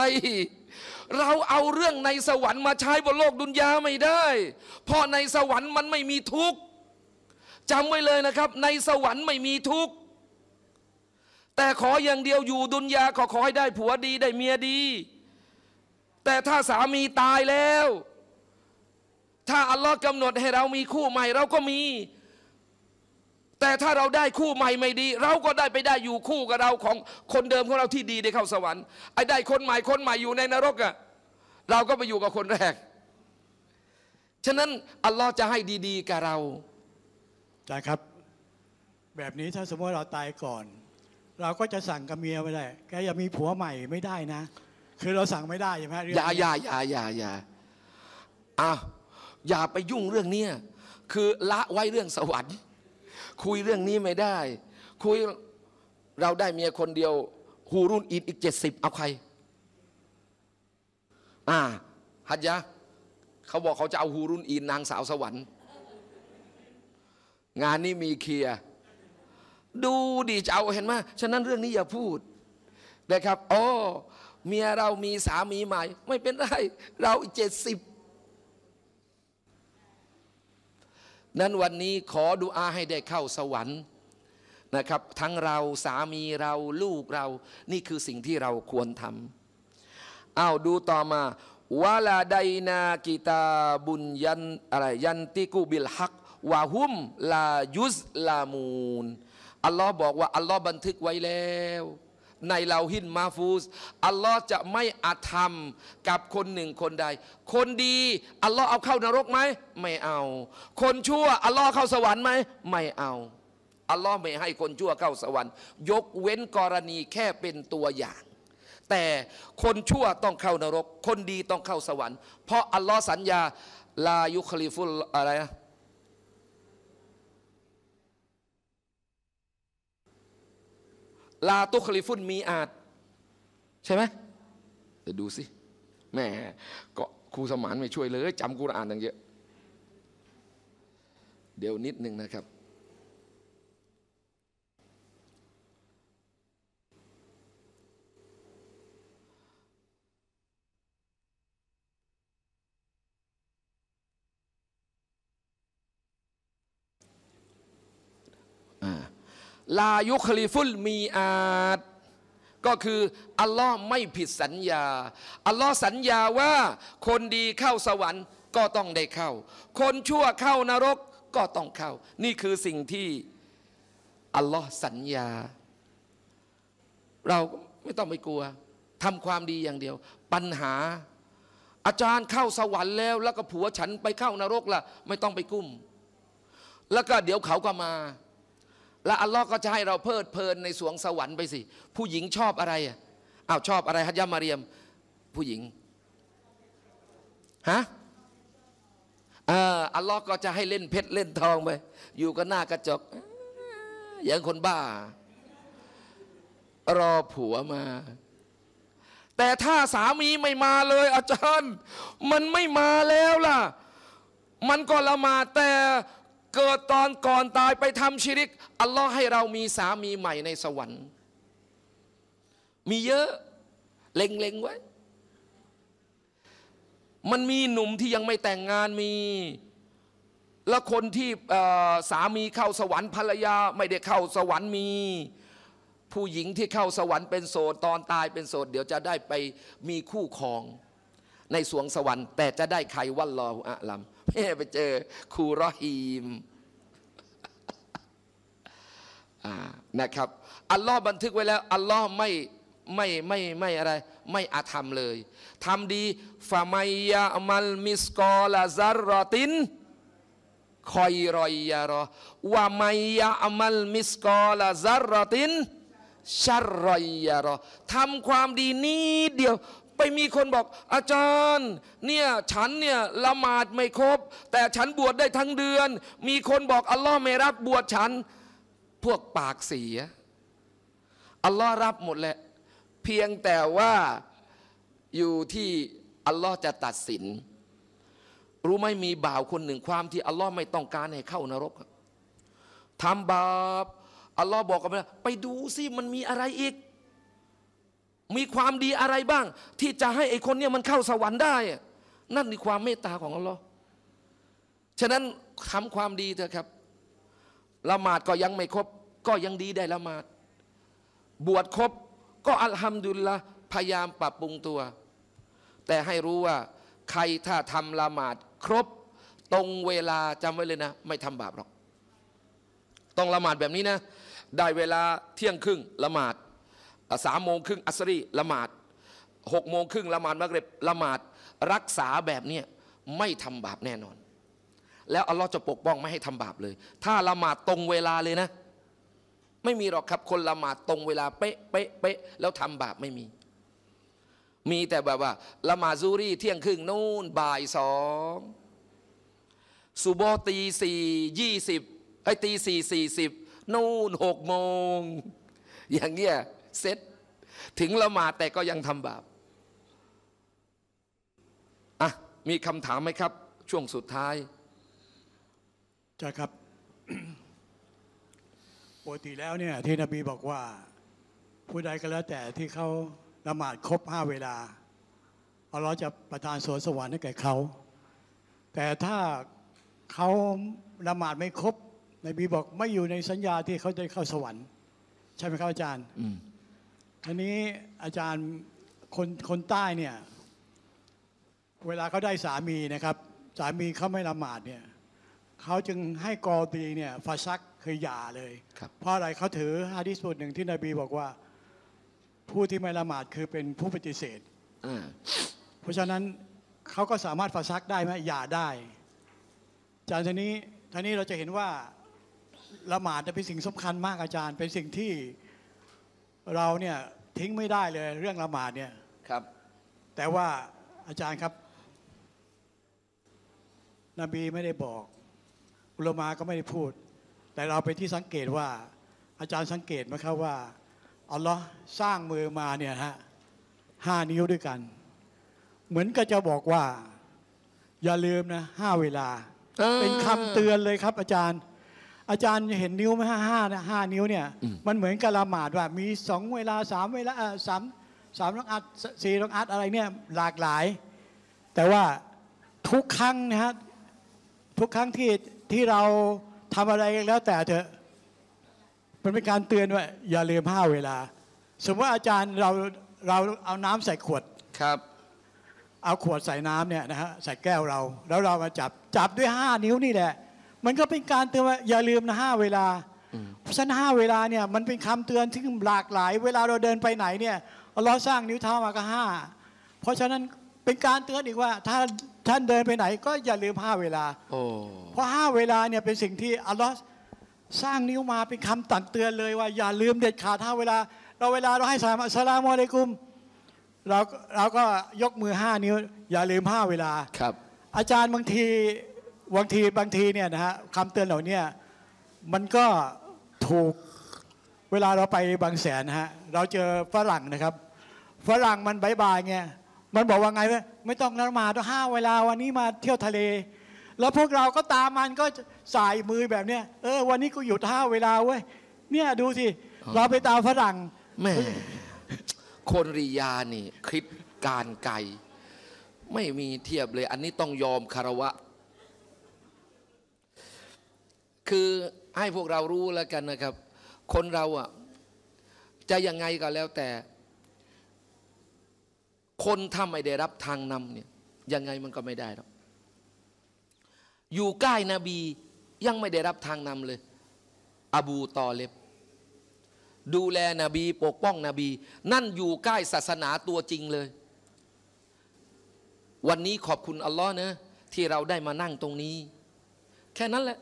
เราเอาเรื่องในสวรรค์มาใช้บนโลกดุนยาไม่ได้ เพราะในสวรรค์มันไม่มีทุกข์จำไว้เลยนะครับ ในสวรรค์ไม่มีทุกข์แต่ขออย่างเดียวอยู่ดุนยาขอขอให้ได้ผัวดีได้เมียดี แต่ถ้าสามีตายแล้วถ้าอัลลอฮ์กำหนดให้เรามีคู่ใหม่ เราก็มี แต่ถ้าเราได้คู่ใหม่ไม่ดี เราก็ได้ไปได้อยู่คู่กับเราของคนเดิมของเราที่ดีได้เข้าสวรรค์ ไอ้ได้คนใหม่คนใหม่อยู่ในนรกอะเราก็ไปอยู่กับคนแรก ฉะนั้นอัลลอฮ์จะให้ดีๆ กับเราจาะครับ แบบนี้ถ้าสมมติเราตายก่อน เราก็จะสั่งกับเมียไม่ได้แกอย่ามีผัวใหม่ไม่ได้นะ คือเราสั่งไม่ได้ใช่ไหมอย่าอย่าอย่าอย่าอย่าอาะอย่าไปยุ่งเรื่องเนี้ย คือละไว้เรื่องสวรรค์ คุยเรื่องนี้ไม่ได้ คุยเราได้เมียคนเดียวฮูรุ่นอีกอีกเจ็ดสิบเอาใคร อ่าฮัจยะ เขาบอกเขาจะเอาฮูรุ่นอีนนางสาวสวรรค์ งานนี้มีเคลียดูดีจะเอาเห็นไหมฉะนั้นเรื่องนี้อย่าพูด นะครับอ๋อเมียเรา มีสามีใหม่ ไม่เป็นไร เราอีกเจ็ดสิบนั้นวันนี้ขอดูอาให้ได้เข้าสวรรค์นะครับ ทั้งเราสามีเราลูกเรานี่คือสิ่งที่เราควรทำเอาดูต่อมาวาลาไดนากิตาบุญยันอะไรยันติกูบิลฮักวาหุมลายุสลามูนอัลลอฮ์บอกว่าอัลลอฮ์บันทึกไว้แล้วในเลาหินมาฟูสอัลลอฮ์จะไม่อาธรรมกับคนหนึ่งคนใด คนดีอัลลอฮ์เอาเข้านรกไหมไม่เอา คนชั่วอัลลอฮ์เข้าสวรรค์ไหมไม่เอา อัลลอฮ์ไม่ให้คนชั่วเข้าสวรรค์ยกเว้นกรณีแค่เป็นตัวอย่าง แต่คนชั่วต้องเข้านรก คนดีต้องเข้าสวรรค์ เพราะอัลลอฮ์สัญญาลายุคลิฟุลอะไรนะลาตุคลิฟุนมีอาดใช่ไหมเดี๋ยวดูสิแม่ก็ครูสมานไม่ช่วยเลยจำกุรอานตั้งเยอะเดี๋ยวนิดนึงนะครับลายุคลิฟุลมีอาดก็คืออัลลอฮ์ไม่ผิดสัญญา อัลลอฮ์สัญญาว่า คนดีเข้าสวรรค์ก็ต้องได้เข้า คนชั่วเข้านรกก็ต้องเข้า นี่คือสิ่งที่อัลลอฮ์สัญญา เราไม่ต้องไปกลัวทำความดีอย่างเดียว ปัญหา อาจารย์เข้าสวรรค์แล้ว แล้วก็ผัวฉันไปเข้านรกละ่ะไม่ต้องไปกุ้ม แล้วก็เดี๋ยวเขาก็มาและอัลลอฮ์ก็จะให้เราเพลิดเพลินในสวงสวรรค์ไปสิ ผู้หญิงชอบอะไรอ่ะอ้าวชอบอะไรฮัตยามาเรียม ผู้หญิงฮะอัลลอฮ์ก็จะให้เล่นเพชรเล่นทองไปอยู่กันหน้ากระจกอย่างคนบ้า รอผัวมา แต่ถ้าสามีไม่มาเลย อาจารย์มันไม่มาแล้วล่ะ มันก็ละมาแต่เกิดตอนก่อนตายไปทำชิริก อัลลอฮ์ให้เรามีสามีใหม่ในสวรรค์ มีเยอะ เล็งๆไว้ มันมีหนุ่มที่ยังไม่แต่งงานมี แล้วคนที่สามีเข้าสวรรค์ภรรยา ไม่ได้เข้าสวรรค์มีผู้หญิงที่เข้าสวรรค์เป็นโสดตอนตายเป็นโสดเดี๋ยวจะได้ไปมีคู่ครองในสวงสวรรค์ แต่จะได้ใครวัลลอฮุอะลัมแม่ไปเจอครูรอฮีมนะครับ อัลลอฮ์บันทึกไว้แล้ว อัลลอฮ์ไม่ไม่ไม่ ไม่อะไรไม่อาธรรมเลยทำดีฟามายะมัลมิสกอลาซารรตินคอยรอยยารอว่ามายะมัลมิสกอลาซารรตินชัรรอยยารอทำความดีนี้เดียวไปมีคนบอกอาจารย์ เนี่ยฉันเนี่ยละหมาดไม่ครบแต่ฉันบวชได้ทั้งเดือน มีคนบอกอัลลอฮ์ไม่รับบวชฉัน พวกปากเสียอัลลอฮ์รับหมดแหละ เพียงแต่ว่าอยู่ที่อัลลอฮ์จะตัดสิน รู้ไหมมีบ่าวคนหนึ่งความที่อัลลอฮ์ไม่ต้องการให้เข้านรกทำบาปอัลลอฮ์บอกกับมันไปดูสิมันมีอะไรอีกมีความดีอะไรบ้าง ที่จะให้ไอ้คนเนี่ยมันเข้าสวรรค์ได้ นั่นคือความเมตตาของอัลลอฮ์ฉะนั้นทำความดีเถอะครับ ละหมาดก็ยังไม่ครบ ก็ยังดีได้ละหมาด บวชครบก็อัลฮัมดุลละพยายามปรับปรุงตัว แต่ให้รู้ว่า ใครถ้าทำละหมาด ครบ ตรงเวลาจำไว้เลยนะ ไม่ทำบาปหรอก ต้องละหมาดแบบนี้นะ ได้เวลาเที่ยงครึ่งละหมาดสามโมงครึ่งอัสรีละหมาดหกโมงครึ่งละหมาดมะกเร็บละหมาดรักษาแบบเนี้ยไม่ทำบาปแน่นอน แล้วอัลลอฮ์จะปกป้องไม่ให้ทำบาปเลย ถ้าละหมาดตรงเวลาเลยนะ ไม่มีหรอกครับคนละหมาดตรงเวลา เป๊ะเป๊ะเป๊ะ แล้วทำบาปไม่มี มีแต่แบบว่าละหมาดซูรี่เที่ยงครึ่งนู่นบ่ายสองสุโบตีสี่ยี่สิบไอ้ตีสี่สี่สิบนู่นหกโมงอย่างเงี้ยเสร็จถึงละหมาดแต่ก็ยังทำบาปอ่ะมีคำถามไหมครับ ช่วงสุดท้ายใช่ครับปกติแล้วเนี่ยที่นบีบอกว่า ผู้ใดก็แล้ว แต่ที่เขาละหมาดครบห้าเวลาอัลลอฮ์จะประทานสวนสวรรค์ให้แก่เขาแต่ถ้าเขาละหมาดไม่ครบนบีบอก ไม่อยู่ในสัญญาที่เขาจะเข้าสวรรค์ ใช่ไหมครับอาจารย์อันนี้อาจารย์คนคนใต้เนี่ยเวลาเขาได้สามีนะครับสามีเขาไม่ละหมาดเนี่ยเขาจึงให้กอตีเนี่ยฟาซักคือหย่าเลย เพราะอะไรเขาถือฮะดิษบทหนึ่งที่นบีบอกว่าผู้ที่ไม่ละหมาดคือเป็นผู้ปฏิเสธเพราะฉะนั้นเขาก็สามารถฟาซักได้ไหมหย่าได้จากทีนี้ทีนี้เราจะเห็นว่าละหมาดเป็นสิ่งสำคัญมากอาจารย์เป็นสิ่งที่เราเนี่ยทิ้งไม่ได้เลยเรื่องละหมาดเนี่ย ครับ แต่ว่าอาจารย์ครับ นบีไม่ได้บอก อุลมาก็ไม่ได้พูด แต่เราไปที่สังเกตว่า อาจารย์สังเกตไหมครับว่าอัลลอฮ์สร้างมือมาเนี่ยฮะห้านิ้วด้วยกัน เหมือนก็จะบอกว่า อย่าลืมนะห้าเวลา เป็นคำเตือนเลยครับ อาจารย์อาจารย์เห็นนิ้วไหมห้าห้าห้านิ้วเนี่ยมันเหมือนกะละหมาดว่า มีสองเวลาสามเวลาสามสามรักอัดสี่รักอัดอะไรเนี่ยหลากหลาย แต่ว่าทุกครั้งนะฮะทุกครั้งที่ที่เราทำอะไรแล้วแต่เถอะมันเป็นการเตือนว่า อย่าลืมห้าเวลา สมมติว่าอาจารย์เราเราเอาน้ำใส่ขวดครับ เอาขวดใส่น้ำเนี่ยนะฮะใส่แก้วเรา แล้วเรามาจับจับด้วยห้านิ้วนี่แหละมันก็เป็นการเตือนว่าอย่าลืมนะห้าเวลา เพราะฉะนั้นห้าเวลาเนี่ยมันเป็นคำเตือนที่หลากหลาย เวลาเราเดินไปไหนเนี่ยเราสร้างนิ้วเท้ามาก็ห้าเพราะฉะนั้นเป็นการเตือนอีกว่าถ้าท่านเดินไปไหนก็อย่าลืมห้าเวลาเพราะห้าเวลาเนี่ยเป็นสิ่งที่อัลลอฮ์สร้างนิ้วมาเป็นคำตัดเตือนเลยว่าอย่าลืมเด็ดขาดห้าเวลา เราเวลาเราให้สามอัสลามอะลัยกุมเราเราก็ยกมือห้านิ้ว อย่าลืมห้าเวลาครับ อาจารย์บางทีบางทีบางทีเนี่ยนะฮะคำเตือนเหล่านี้มันก็ถูกเวลาเราไปบางแสนฮะเราเจอฝรั่งนะครับ ฝรั่งมันบายบายเงมันบอกว่าไงวะไม่ต้องนั่งมาต้องห้าเวลา วันนี้มาเที่ยวทะเลแล้วพวกเราก็ตามมันก็สายมือแบบเนี้ยเออวันนี้กูหยุดห้าเวลาเว้ยเนี่ยดูสิเราไปตามฝรั่งแม่คนริยานี่คิดการไกลไม่มีเทียบเลย อันนี้ต้องยอมคารวะคือให้พวกเรารู้แล้วกันนะครับ คนเราอ่ะจะยังไงก็แล้วแต่ คนทำไม่ได้รับทางนำเนี่ยยังไงมันก็ไม่ได้หรอกอยู่ใกล้นบียังไม่ได้รับทางนำเลย อบูตอเลบดูแลนบีปกป้องนบี นั่นอยู่ใกล้ศาสนาตัวจริงเลย วันนี้ขอบคุณอัลลอฮ์นะที่เราได้มานั่งตรงนี้ แค่นั้นแหละ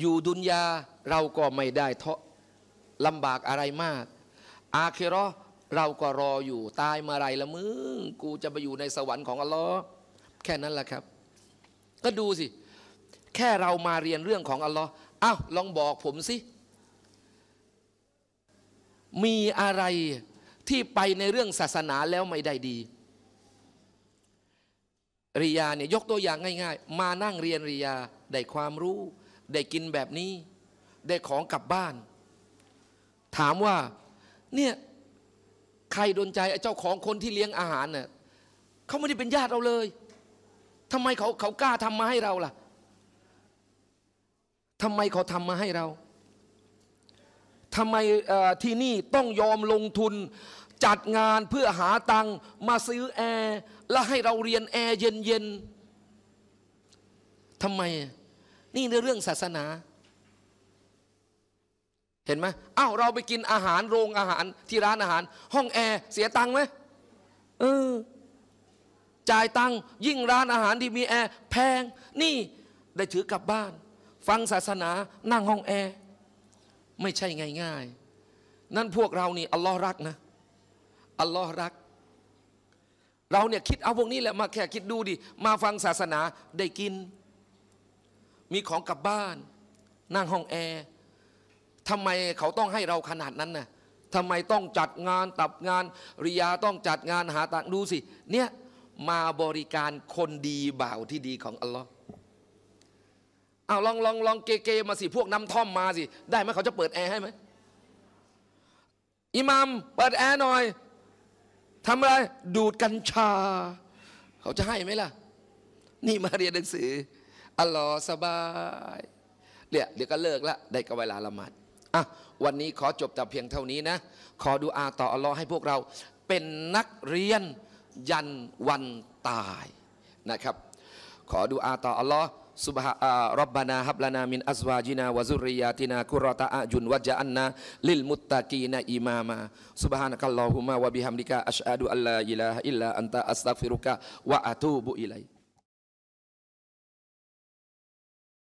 อยู่ดุนยาเราก็ไม่ได้ทลำบากอะไรมาก อาเครอเราก็รออยู่ตายมาไรละมึงกูจะไปอยู่ในสวรรค์ของอัลลอฮ์แค่นั้นแหละครับ ก็ดูสิ แค่เรามาเรียนเรื่องของอัลลอฮ์อ้าวลองบอกผมสิ มีอะไรที่ไปในเรื่องศาสนาแล้วไม่ได้ดี ริยาเนี่ยยกตัวอย่างง่ายๆ มานั่งเรียนริยาได้ความรู้ได้กินแบบนี้ ได้ของกลับบ้าน ถามว่าเนี่ยใครโดนใจไอ้เจ้าของคนที่เลี้ยงอาหารเนี่ยเขาไม่ได้เป็นญาติเราเลย ทำไมเขาเขากล้าทำมาให้เราล่ะ ทำไมเขาทำมาให้เรา ทำไมที่นี่ต้องยอมลงทุน จัดงานเพื่อหาตัง มาซื้อแอร์และให้เราเรียนแอร์เย็นๆทำไมนี่นเรื่องศาสนา เห็นไหมอ้าวเราไปกินอาหาร โรงอาหาร ที่ร้านอาหาร ห้องแอร์เสียตังค์ไหมเออจ่ายตังค์ยิ่งร้านอาหารที่มีแอร์แพงนี่ได้ถือกลับบ้าน ฟังศาสนา นั่งห้องแอร์ไม่ใช่ง่ายๆนั่นพวกเรานี่อัลลอฮ์รักนะอัลลอฮ์รัก เราเนี่ยคิดเอาพวกนี้แหละมาแค่คิดดูดิมาฟังศาสนาได้กินมีของกลับบ้านนั่งห้องแอร์ทำไมเขาต้องให้เราขนาดนั้นน่ะทำไมต้องจัดงานตับงานริยาต้องจัดงานหาต่างดูสิเนี่ยมาบริการคนดีบ่าวที่ดีของอัลลอฮ์เอาลองลองลองเกเกมาสิพวกน้ำท่อมมาสิได้ไหมเขาจะเปิดแอร์ให้ไหมอิหมาม เปิดแอร์หน่อยทำอะไร ดูดกัญชา เขาจะให้ไหมล่ะนี่มาเรียนหนังสืออัลลอฮ์สบายเนี่ยเดี๋ยวก็เลิกละได้ก็เวลาละหมาดอ่ะวันนี้ขอจบแต่เพียงเท่านี้นะ ขอดูอาต่ออัลลอฮ์ให้พวกเราเป็นนักเรียนยันวันตายนะครับ ขอดูอาต่ออัลลอฮ์สุบฮะรับบานาฮับลานามินอัซวาจินาวะซุริยาตินาคุรอตาอาจุนวะจันนาลิลมุตตะกีนาอิมามาสุบฮานะกัลลอฮุมะวะบิฮัมดิกะอัชอะดุอัลลาฮิลาฮอิลลาอันตะอัสตัฟิรุกะวะอะตูบุอิไล